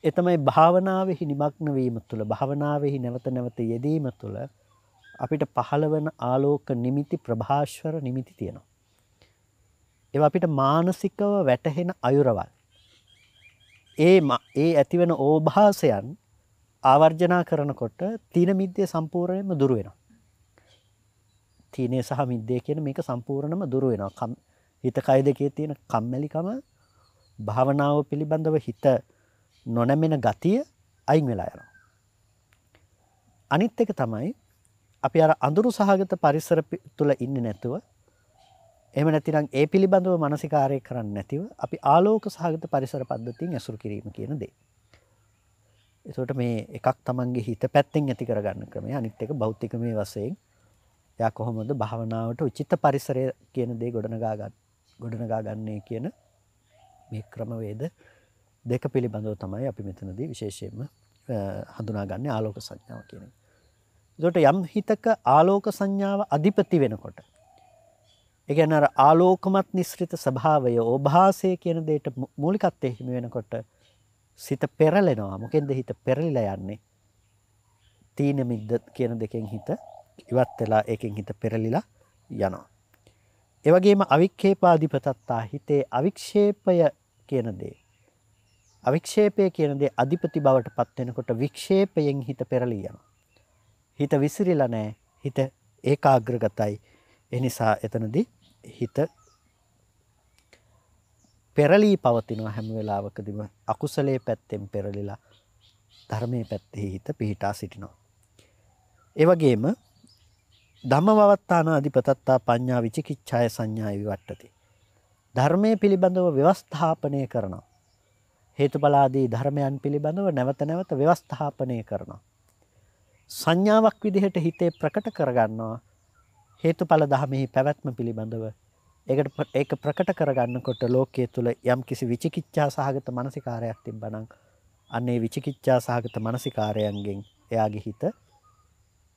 ඒ තමයි භාවනාවෙහි නිමග්න වීම තුළ භාවනාවෙහි නැවත නැවත යෙදීම තුළ අපිට පහළවන ආලෝක නිමිති ප්‍රභාස්වර නිමිති තියෙනවා. ඒවා අපිට මානසිකව වැටහෙන අයුරවල්. ඒ ඒ ඇතිවන ඕභාසයන් ආවර්ජනා කරනකොට තීන මිද්‍ය සම්පූර්ණයෙන්ම දුර වෙනවා. තීනේ සහ මිද්දේ කියන මේක සම්පූර්ණම දුර වෙනවා. හිත කය දෙකේ තියෙන කම්මැලිකම භාවනාව පිළිබඳව හිත නොනැමෙන ගතිය අයින් වෙලා යනවා. අනිත් එක තමයි අපි අර අඳුරු සහගත පරිසර තුල ඉන්නේ නැතුව එහෙම නැතිනම් ඒ පිළිබඳව මානසිකාරය කරන්නේ නැතිව අපි ආලෝක සහගත පරිසර පද්ධතියෙන් ඇසුරු කිරීම කියන දේ. එතකොට මේ එකක් තමන්ගේ හිත පැත්තෙන් ඇති කරගන්න ක්‍රමය අනිත් එක භෞතිකමේ වශයෙන් එයා කොහොමද භාවනාවට උචිත පරිසරය කියන දේ ගොඩනගා ගන්න ගොඩනගා ගන්නේ කියන මේ ක්‍රමවේද දෙක පිළිබඳව තමයි අපි මෙතනදී විශේෂයෙන්ම හඳුනාගන්නේ ආලෝක සංඥාව කියන එක. එතකොට යම් හිතක ආලෝක සංඥාව අධිපති වෙනකොට ඒ කියන්නේ අර ආලෝකමත් නිස්ෘත ස්වභාවය ඕභාසය කියන දෙයට මූලිකත්වයේ හිමි වෙනකොට සිත පෙරලෙනවා. මොකෙන්ද හිත පෙරලිලා යන්නේ? තීන මිද්ද කියන දෙකෙන් හිත ඉවත් වෙලා ඒකෙන් හිත පෙරලිලා යනවා. එවගේම අවික්ෂේපාධිපතත්තා හිතේ අවික්ෂේපය කියන දේ. අවික්ෂේපය කියන දේ අධිපති බවට පත්වෙනකොට වික්ෂේපයෙන් හිත පෙරලී යනවා. හිත විසිරිලා නෑ හිත ඒකාග්‍රගතයි. එනිසා එතනදී හිත පෙරලී පවතිනවා හැම වෙලාවකදිම අකුසලේ පැත්තෙන් පෙරලිලා ධර්මයේ පැත්තේ හිත පිහිටා සිටිනවා. එවගේම ධම්මවත්තාන අධිපතත්තා පඤ්ඤා විචිකිච්ඡාය සංඥා විවට්ටති. ධර්මයේ පිළිබඳව ව්‍යවස්ථාපනය කරනවා. හේතුඵලාදී ධර්මයන් පිළිබඳව නැවත නැවත ව්‍යවස්ථාපනය කරනවා. සංඥාවක් විදිහට හිතේ ප්‍රකට කරගන්නවා. හේතුඵල ධමෙහි පැවැත්ම පිළිබඳව ඒකට ඒක ප්‍රකට කරගන්නකොට ලෝකයේ තුල යම්කිසි විචිකිච්ඡා සහගත මානසිකාරයක් තිබ්බනම් අන්නේ විචිකිච්ඡා සහගත මානසිකාරයන්ගෙන් එයාගේ හිත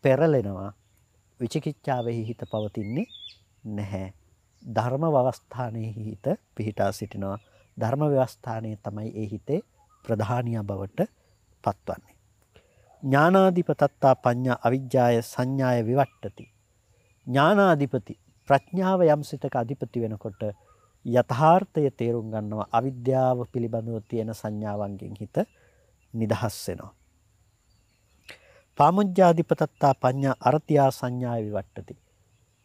පෙරලෙනවා විචිකිච්ඡාවෙහි හිත පවතින්නේ නැහැ. ධර්ම වවස්ථානයේ හිත පිහිටා සිටිනවා. ධර්ම ව්‍යවස්ථානයේ තමයි ඒ හිතේ ප්‍රධානිය බවට පත්වන්නේ. ඥානාධිපතත්තා පඤ්ඤා අවිජ්ජාය සංඥාය විවට්ටති. ඥානාධිපති ප්‍රඥාව යම් සිතක අධිපති වෙනකොට යථාර්ථය තේරුම් ගන්නවා අවිද්‍යාව පිළිබඳව තියෙන සංඥාවන්ගෙන් හිත නිදහස් වෙනවා. පාමුජ්ජාධිපතත්තා පඤ්ඤා අර්ථියා සංඥා විවට්ටති.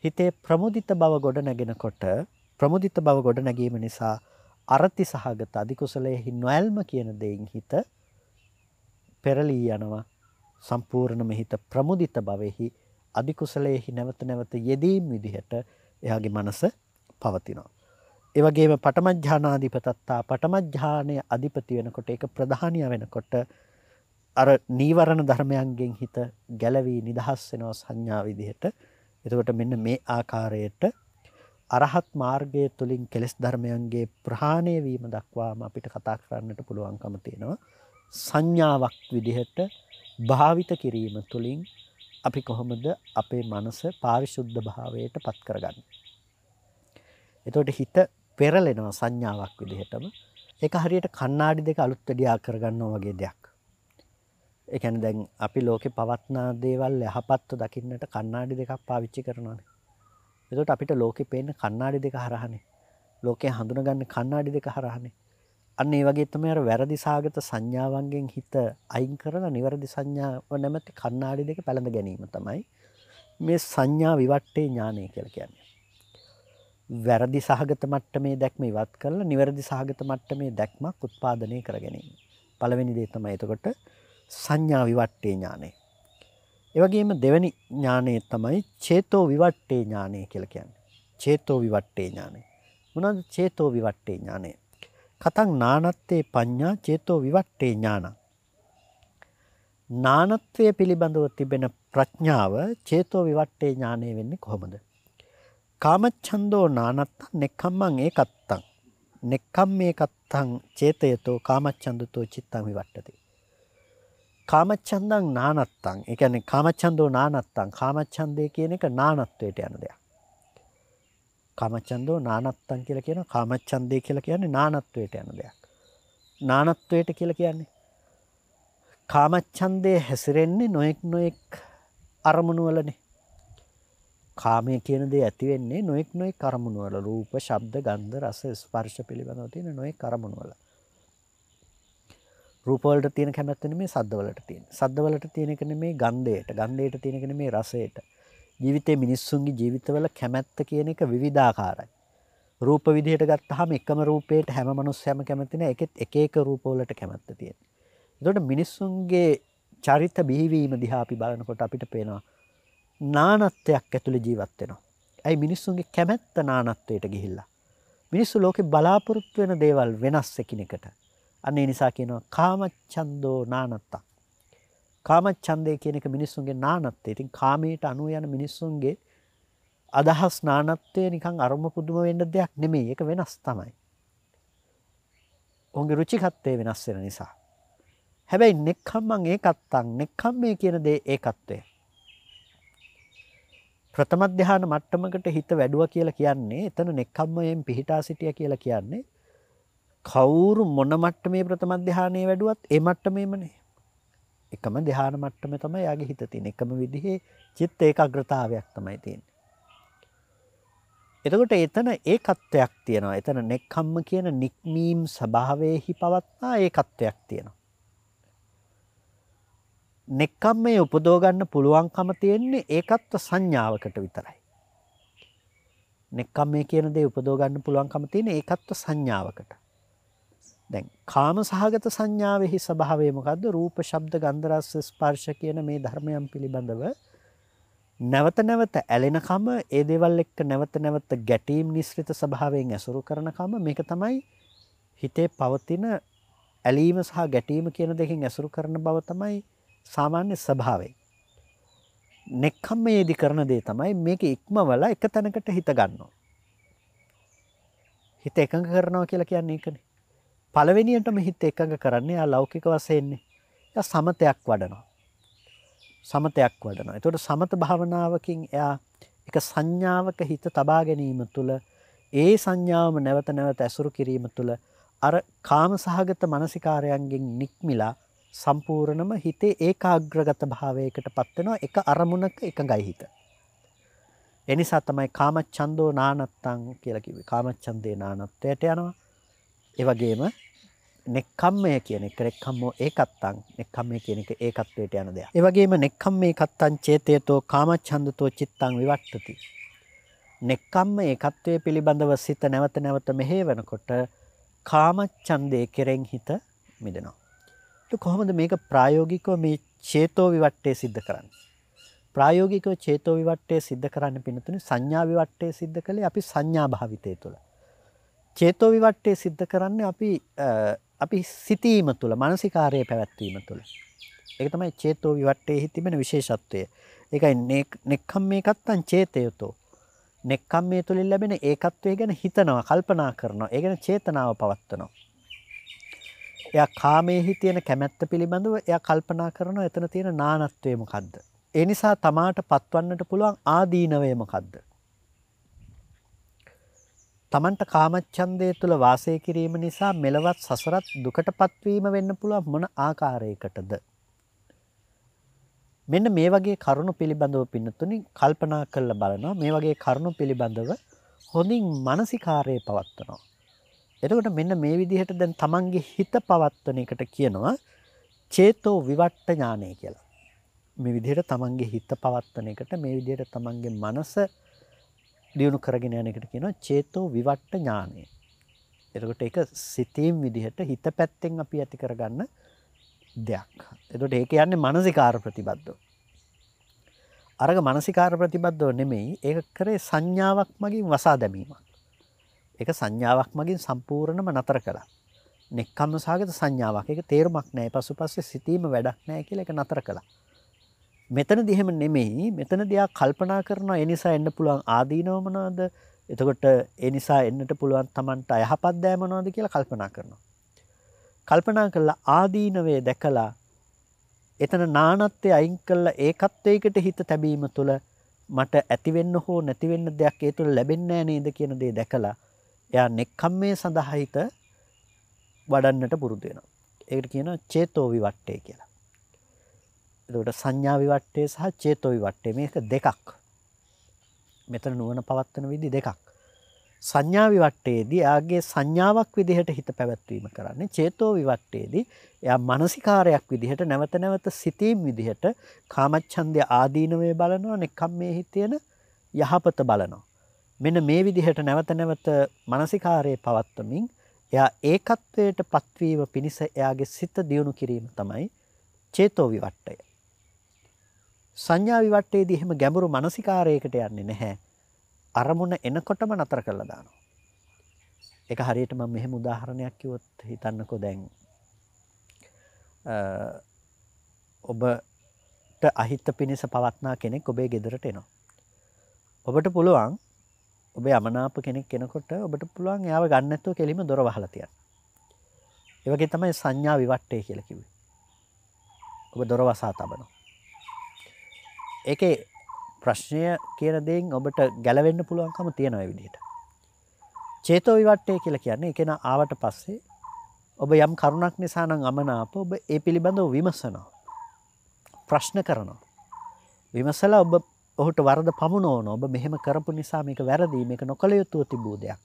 හිතේ ප්‍රමුදිත බව ගොඩ නැගෙනකොට ප්‍රමුදිත බව ගොඩ නැගීම නිසා අර්ථි සහගත අධිකුසලයෙහි නොඇල්ම කියන දෙයින් හිත පෙරලී යනවා. සම්පූර්ණම හිත ප්‍රමුදිත භවෙහි අධිකුසලයෙහි නැවත නැවත යෙදීම් විදිහට එයාගේ මනස පවතිනවා. ඒ වගේම පටමජ්ජානාධිපතත්තා පටමජ්ජානයේ අධිපති වෙනකොට ඒක ප්‍රධානිය වෙනකොට අර නීවරණ ධර්මයන්ගෙන් හිත ගැලවී නිදහස් වෙනවා සංඥා විදිහට. එතකොට මෙන්න මේ ආකාරයට අරහත් මාර්ගය තුලින් කෙලෙස් ධර්මයන්ගේ ප්‍රහාණය වීම දක්වාම අපිට කතා කරන්නට පුළුවන්කම තියෙනවා. සංඥාවක් විදිහට භාවිත කිරීම තුළින් අපි කොහොමද අපේ මනස පාරිශුද්ධ භාවයට පත් කරගන්න. එතකොට හිත පෙරලෙනවා සංඥාවක් විදිහටම ඒක හරියට කණ්ණාඩි දෙක අලුත් වැඩියා කරගන්නවා වගේ දෙයක්. ඒ කියන්නේ දැන් අපි ලෝකේ පවත්නා දේවල් යහපත්ව දකින්නට කණ්ණාඩි දෙකක් පාවිච්චි කරනවානේ. එතකොට අපිට ලෝකේ පේන්න කණ්ණාඩි දෙක හරහනේ. ලෝකේ හඳුනගන්න කණ්ණාඩි දෙක හරහනේ. අන්න ඒ වගේ තමයි අර වැරදි සාගත සංඥාවන්ගෙන් හිත අයින් කරලා නිවැරදි සංඥාව නැමැති කණ්ණාඩි දෙක පැළඳ ගැනීම තමයි මේ සංඥා විවට්ටේ ඥානය කියලා කියන්නේ. වැරදි සහගත මට්ටමේ දැක්ම ඉවත් කරලා නිවැරදි සහගත මට්ටමේ දැක්මක් උත්පාදනය කර ගැනීම. පළවෙනි දේ තමයි එතකොට සංඥා විවට්ටේ ඥානය. එවගේම දෙවැනි ඥානයේ තමයි චේතෝ විවට්ටේ ඥානය කියලා කියන්නේ. චේතෝ විවට්ටේ ඥානය. මොනවද චේතෝ විවට්ටේ ඥානය? කතං නානත්තේ පඤ්ඤා චේතෝ විවට්ටේ ඥානං. නානත්වය පිළිබඳව තිබෙන ප්‍රඥාව චේතෝ විවට්ටේ ඥානය වෙන්නේ කොහොමද? කාමච්ඡන්தோ නානත්ත නෙක්ඛම්මං ඒකත්තං. නෙක්ඛම් මේකත්තං චේතයතෝ කාමච්ඡන්දතෝ චිත්තං විවට්ටති. කාමච්ඡන්දං නානත්තං. ඒ කියන්නේ කාමච්ඡන්දෝ නානත්තං. කාමච්ඡන්දේ කියන එක නානත්වයට යන දෙයක්. කාමච්ඡන්දෝ නානත්තං කියලා කියන කාමච්ඡන්දේ කියලා කියන්නේ නානත්වයට යන දෙයක්. නානත්වයට කියලා කියන්නේ කාමච්ඡන්දේ හැසිරෙන්නේ නොයෙක් නොයෙක් අරමුණු වලනේ. කාමය කියන දේ ඇති වෙන්නේ නොයෙක් නොයෙක් අරමුණු වල රූප, ශබ්ද, ගන්ධ, රස, ස්පර්ශ පිළිබඳව තියෙන නොයෙක් අරමුණු වල. රූපවලට තියෙන කැමැත්ත නෙමේ සද්දවලට තියෙන. සද්දවලට තියෙන එක නෙමේ ගන්ධයට. ගන්ධයට තියෙන එක නෙමේ රසයට. ජීවිතේ මිනිස්සුන්ගේ ජීවිතවල කැමැත්ත කියන එක විවිධාකාරයි. රූප විදිහට ගත්තාම එකම රූපයට හැම මනුස්සයම කැමති නැහැ. ඒකෙත් එක එක රූපවලට කැමැත්ත තියෙන. ඒතකොට මිනිස්සුන්ගේ චරිත බිහිවීම දිහා අපි බලනකොට අපිට පේනවා නානත්වයක් ඇතුළේ ජීවත් වෙනවා. ඇයි මිනිස්සුන්ගේ කැමැත්ත නානත්වයට ගිහිල්ලා. මිනිස්සු ලෝකේ බලාපොරොත්තු වෙන දේවල් වෙනස් එකිනෙකට. අන්න ඒ නිසා කියනවා කාමච්ඡන්தோ නානත්තක්. කාමච්ඡන්දේ කියන එක මිනිස්සුන්ගේ නානත්තේ. ඉතින් කාමයට අනුව යන මිනිස්සුන්ගේ අදහස් නානත්තේ නිකන් අරම පුදුම වෙන්න දෙයක් නෙමෙයි. ඒක වෙනස් තමයි. ඔවුන්ගේ රුචිකත්වය වෙනස් වෙන නිසා. හැබැයි නෙක්ඛම්මං ඒකත්තං නෙක්ඛම්මේ කියන දේ ඒකත්වය. ප්‍රථම ධ්‍යාන මට්ටමකට හිත වැඩුවා කියලා කියන්නේ එතන නෙක්ඛම්මයෙන් පිහිටා සිටියා කියලා කියන්නේ කවුරු මොන මට්ටමේ ප්‍රථම ධානය වැඩුවත් ඒ මට්ටමේමනේ. එකම ධාන මට්ටම තමයි යාගේ හිත තියෙන. එකම විදිහේ චිත්ත ඒකාග්‍රතාවයක් තමයි තියෙන්නේ. එතකොට එතන ඒකත්වයක් තියෙනවා. එතන නෙක්ඛම්ම කියන නික්මීම් ස්වභාවයේහි පවත්නා ඒකත්වයක් තියෙනවා. නෙක්ඛම්මේ උපදව ගන්න පුළුවන්කම තියෙන්නේ ඒකත්ව සංඥාවකට විතරයි. නෙක්ඛම්මේ කියන දේ උපදව ගන්න පුළුවන්කම තියෙන්නේ ඒකත්ව සංඥාවකට. දැන් කාම සහගත සංඥාවෙහි ස්වභාවය මොකද්ද? රූප, ශබ්ද, ගන්ධ, රස, ස්පර්ශ කියන මේ ධර්මයන් පිළිබඳව නැවත නැවත ඇලෙනකම ඒ දේවල් එක්ක නැවත නැවත ගැටීම් නිස්ෘත ස්වභාවයෙන් ඇසුරු කරනකම මේක තමයි හිතේ පවතින ඇලීම සහ ගැටීම කියන දෙකෙන් ඇසුරු කරන බව තමයි සාමාන්‍ය ස්වභාවය. නෙක්ඛම්මේදී කරන දේ තමයි මේක ඉක්මවලා එක තැනකට හිත ගන්නවා. හිත එකඟ කරනවා කියලා කියන්නේ ඒකනේ. පළවෙනියටම හිත එකඟ කරන්නේ යා ලෞකික වශයෙන්නේ. යා සමතයක් වඩනවා. සමතයක් වඩනවා. එතකොට සමත භාවනාවකින් එයා එක සංඥාවක හිත තබා ගැනීම තුළ ඒ සංඥාවම නැවත නැවත ඇසුරු කිරීම තුළ අර කාම සහගත මනසිකාරයන්ගෙන් නික්මිලා සම්පූර්ණම හිතේ ඒකාග්‍රගත භාවයකට පත්වෙනවා එක අරමුණක එකඟයි හිත. එනිසා තමයි කාමච්ඡන්தோ නානත්තං කියලා කිව්වේ. කාමච්ඡන්දේ නානත්තයට යනවා. ඒ වගේම නෙක්ඛම්මය කියන එක නෙක්ඛම්මෝ ඒකත්තං නෙක්ඛම්මය කියන එක ඒකත්වයට යන දෙයක්. ඒ වගේම නෙක්ඛම්මේ කත්තං චේතේතෝ කාමච්ඡන්දතෝ චිත්තං විවට්ටති. නෙක්ඛම්ම ඒකත්වයේ පිළිබඳව සිත නැවත නැවත මෙහෙවනකොට කාමච්ඡන්දේ කෙරෙන් හිත මිදෙනවා. ඒක කොහොමද මේක ප්‍රායෝගිකව මේ චේතෝ විවට්ටේ සිද්ධ කරන්නේ? ප්‍රායෝගිකව චේතෝ විවට්ටේ සිද්ධ කරන්න පිනතුනේ සංඥා විවට්ටේ සිද්ධ කළේ අපි සංඥා භාවිතය තුළ. චේතෝ විවට්ටේ සිද්ධ කරන්නේ අපි අපි සිතීම තුළ මානසිකාර්යය පැවැත්වීම තුළ ඒක තමයි චේතෝ විවට්ටේහි තිබෙන විශේෂත්වය. ඒකයි නෙක්ඛම්මේ කත්තං චේතයතෝ. නෙක්ඛම්මේ තුළින් ලැබෙන ඒකත්වය ගැන හිතනවා, කල්පනා කරනවා, ඒ ගැන චේතනාව පවත්වනවා. එයා කාමයේහි තියෙන කැමැත්ත පිළිබඳව එයා කල්පනා කරනවා එතන තියෙන නානත්වය මොකද්ද? ඒ නිසා තමාට පත්වන්නට පුළුවන් ආදීනවය මොකද්ද? තමන්ට කාමච්ඡන්දය තුළ වාසය කිරීම නිසා මෙලවත් සසරත් දුකටපත් වීම වෙන්න පුළුවන් මොන ආකාරයකටද මෙන්න මේ වගේ කරුණු පිළිබඳව පින්නතුනි කල්පනා කරලා බලනවා මේ වගේ කරුණු පිළිබඳව හොඳින් මානසිකාරයේ පවත්නවා එතකොට මෙන්න මේ විදිහට දැන් තමන්ගේ හිත පවත්වන එකට කියනවා චේතෝ විවට්ට ඥානය කියලා මේ විදිහට තමන්ගේ හිත පවත්වන එකට මේ විදිහට තමන්ගේ මනස දියුණු කරගෙන යන එකට කියනවා චේතෝ විවට්ට ඥානය. එතකොට ඒක සිතීම් විදිහට හිත පැත්තෙන් අපි ඇති කරගන්න දෙයක්. එතකොට ඒක යන්නේ මානසිකාර ප්‍රතිබද්ධව. අරග මානසිකාර ප්‍රතිබද්ධව නෙමෙයි ඒක කරේ සංඥාවක් මගින් වසා දැමීමක්. ඒක සංඥාවක් මගින් සම්පූර්ණම නතර කළා. නෙක්ඛම්ම සාගත සංඥාවක්. ඒක තේරුමක් නැහැ. පසුපස්සේ සිතීම වැඩක් නැහැ කියලා ඒක නතර කළා. මෙතන දිහෙම නෙමෙයි මෙතන දෙයක් කල්පනා කරන එනිසා එන්න පුළුවන් ආදීනවමනාද එතකොට එනිසා එන්නට පුළුවන් තමන්ට අයහපත් දෑමනවාද කියලා කල්පනා කරනවා. කල්පනා කරලා ආදීනවේ දැකලා එතන නානත්තේ අයින් කල්ල ඒකත්වයකට හිත තැබීම තුළ මට ඇතිවෙන්න හෝ නැතිවෙන්න දෙයක් ඒ තුළ ලැබෙන්නෑ නේද කියන දේ දැකලා එයා නෙක්කම් මේ සඳහහිත වඩන්නට පුරුදුවෙනවා. ඒකට කියන චේතෝවි වට්ටේ කියලා. එතකොට සංඥා විවට්ටය සහ චේතෝ විවට්ටය මේක දෙකක්. මෙතන නුවණ පවත්වන විදි දෙකක්. සංඥා විවට්ටයේදී එයාගේ සංඥාවක් විදිහට හිත පැවැත්වීම කරන්නේ චේතෝ විවට්ටයේදී එයා මානසිකාරයක් විදිහට නැවත නැවත සිතීම් විදිහට කාමච්ඡන්දය ආදීනවේ බලනවා නෙක්ඛම්මේ හිතේන යහපත බලනවා මෙන්න මේ විදිහට නැවත නැවත මානසිකාරයේ පවත්වමින් එයා ඒකත්වයට පත්වීම පිණිස එයාගේ සිත දියුණු කිරීම තමයි චේතෝ විවට්ටය සංඥා විවට්ටේදී එහෙම ගැඹුරු මානසිකාරයකට යන්නේ නැහැ. අරමුණ එනකොටම නතර කරලා දානවා. ඒක හරියට මම මෙහෙම උදාහරණයක් කිව්වොත් හිතන්නකෝ දැන් ඔබට අහිත පිණිස පවත්නා කෙනෙක් ඔබේ ගෙදරට එනවා. ඔබට පුළුවන් ඔබේ අමනාප කෙනෙක් කෙනකොට ඔබට පුළුවන් එයාව ගන්නැත්තුව කෙලිම දොර වහලා තියන්න. ඒ වගේ තමයි සංඥා විවට්ටේ කියලා කිව්වේ. ඔබ දොර වසා තබනවා. ඒකේ ප්‍රශ්නය කියන දෙයින් ඔබට ගැලවෙන්න පුළුවන්කම තියෙන ඔය විදිහට. චේතෝ විවට්ටය කියලා කියන්නේ එකන ආවට පස්සේ ඔබ යම් කරුණක් නිසා නම් අමනාප ඔබ ඒ පිළිබඳව විමසනවා. ප්‍රශ්න කරනවා. විමසලා ඔබ ඔහුට වරද පමුණෝන ඔබ මෙහෙම කරපු නිසා මේක වැරදි මේක නොකළ යුතුව තිබූ දෙයක්.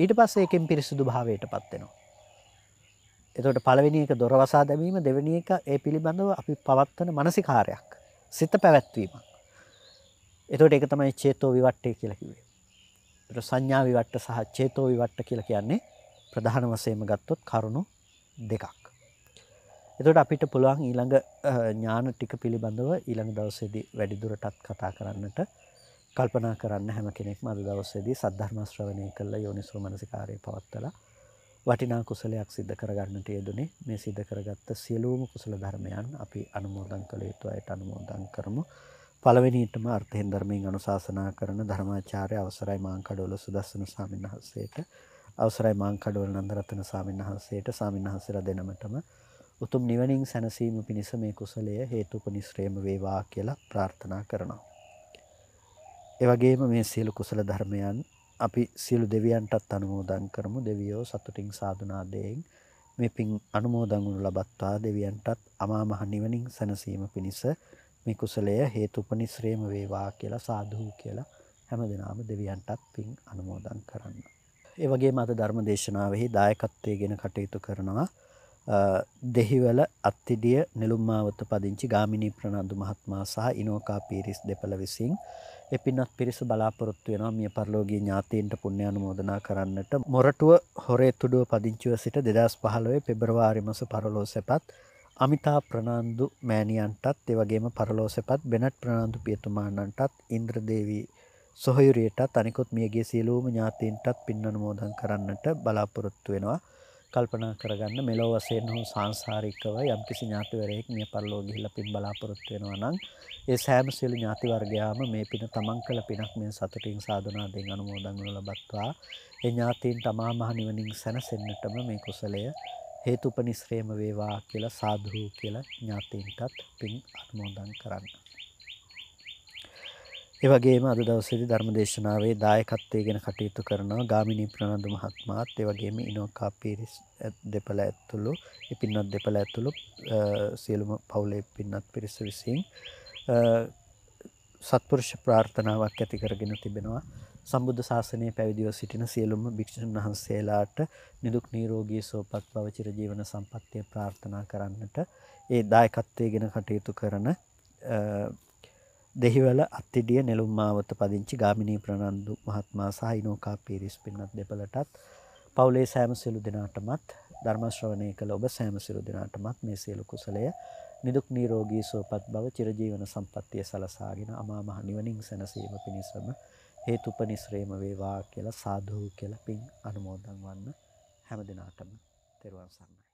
ඊට පස්සේ එකෙන් පිරිසිදු භාවයට පත්වෙනවා. එතකොට පළවෙනි එක දොරවසා දැමීම දෙවෙනි එක ඒ පිළිබඳව අපි පවත්වන මානසිකාරයක් සිත පැවැත්වීමක් එතකොට ඒක තමයි චේතෝ විවට්ටය කියලා කිව්වේ ඒතර සංඥා විවට්ට සහ චේතෝ විවට්ට කියලා කියන්නේ ප්‍රධාන වශයෙන්ම ගත්තොත් කරුණු දෙකක් එතකොට අපිට පුළුවන් ඊළඟ ඥාන ටික පිළිබඳව ඊළඟ දවසේදී වැඩිදුරටත් කතා කරන්නට කල්පනා කරන්න හැම කෙනෙක් මද දවස්සේදී සද්ධර්ම ශ්‍රවණය කළ යෝනිසෝ මනසිකාරය පවත්තලා වටිනා කුසලයක් සිද්ධ කරගන්නට යෙදුනේ මේ සිද්ධ කරගත්ත සියලූම කුසල ධර්මයන් අපි අනුමෝදන් කළ යුතු අයට අනුමෝදන් කරමු. පළවෙනිටම අර්ථයෙන් ධර්මයෙන් අනුශාසනා කරන ධර්මාචාර්ය අවසරයි මාංකඩවල සුදස්සන ස්වාමීන් වහන්සේට අවසරයි මාංකඩවල නන්දරත්න ස්වාමීන් වහන්සේට ස්වාමීන් වහන්සේලා දෙනමටම උතුම් නිවනින් සැනසීම පිණිස මේ කුසලය හේතුපනිශ්‍රේම වේවා කියලා ප්‍රාර්ථනා කරනවා. එවැගේම මේ සියලු කුසල ධර්මයන් අපි සියලු දෙවියන්ටත් අනුමෝදන් කරමු දෙවියෝ සතුටින් සාධනාදයෙන් මේ පින් අනුමෝදංගුණු ලබත්වා දෙවියන්ටත් අමාමහ නිවනින් සැනසීම පිණිස මේ කුසලය හේතුපනිශ්‍රේම වේවා කියලා සාධූ කියලා හැම දෙනාම දෙවියන්ටත් පින් අනුමෝදන් කරන්න. ඒ වගේ මත ධර්ම දේශනාවෙහි දායකත්වය ගෙන කටයුතු කරනවා දෙහිවල අත්තිඩිය නිලුම්මාවත පදිංචි ගාමිණී ප්‍රනන්දු මහත්මා සහ ඉනෝකා පීරිස් දෙපළ විසින් ඒ පින්වත් පිරිස බලාපොරොත්තු වෙනවා මිය පරලෝකීය ඥාතීන්ට පුණ්‍ය අනුමෝදනා කරන්නට මොරටුව හොරේ තුඩුව පදිංචිව සිට 2015 පෙබරවාරි මාස පරලෝසෙපත් අමිතා ප්‍රනාන්දු මෑණියන්ටත් ඒ වගේම පරලෝසෙපත් බෙනට් ප්‍රනාන්දු පියතුමාණන්ටත් ඉන්ද්‍රදේවී සොහයුරියටත් අනිකුත් මියගේ සියලුම ඥාතීන්ටත් පින් අනුමෝදන් කරන්නට බලාපොරොත්තු වෙනවා කල්පනා කරගන්න මෙලොව වශයෙන් හෝ සාංශාරිකව යම්කිසි ඥාතිවරයෙක් මිය පරලෝ ගිහිල්ලා පින් බලාපොරොත්තු වෙනවා නම් ඒ සෑම සියලු ඥාති වර්ගයාම මේ පින තමන් කළ පිනක් මේ සතුටින් සාධනාවෙන් අනුමෝදන් වනු ලබත්වා ඒ ඥාතීන් තමා මහ නිවනින් සැනසෙන්නටම මේ කුසලය හේතුපනිශ්‍රේම වේවා කියලා සාදු කියලා ඥාතීන්ටත් පින් අනුමෝදන් කරන්න ඒ වගේම අද දවසේදී ධර්ම දේශනාවේ දායකත්වය ගැන කටයුතු කරන ගාමිණී ප්‍රනන්දු මහත්මයාත් ඒ වගේම ඉනෝකා පීරිස් දෙපළ ඇතුළු ඒ පින්වත් දෙපළ ඇතුළු සියලුම පවුලේ පින්වත් පිරිස විසින් සත්පුරුෂ ප්‍රාර්ථනාවක් ඇති කරගෙන තිබෙනවා සම්බුද්ධ ශාසනය පැවිදිව සිටින සියලුම භික්ෂුන් වහන්සේලාට නිදුක් නිරෝගී සුවපත් බව චිරජීවන සම්පන්නිය ප්‍රාර්ථනා කරන්නට ඒ දායකත්වය ගැන කටයුතු කරන දෙහිවල අත්තිඩිය නෙළුම් මාවත පදිංචි ගාමිණී ප්‍රනන්දු මහත්මයා සහ ඉනෝකා පීරිස් පින්නත් දෙපළටත් පවුලේ සෑම සියලු දෙනාටමත් ධර්ම ශ්‍රවණය කළ ඔබ සෑම සියලු දෙනාටමත් මේ සියලු කුසලය නිදුක් නිරෝගී සුවපත් බව චිරජීවන සම්පන්නිය සලසාගෙන අමා මහ නිවනින් සැනසීම පිණිසම හේතුපනිශ්‍රේම වේවා කියලා සාදු කියලා පින් අනුමෝදන් වන්න හැම දිනාටම තෙරුවන් සරණයි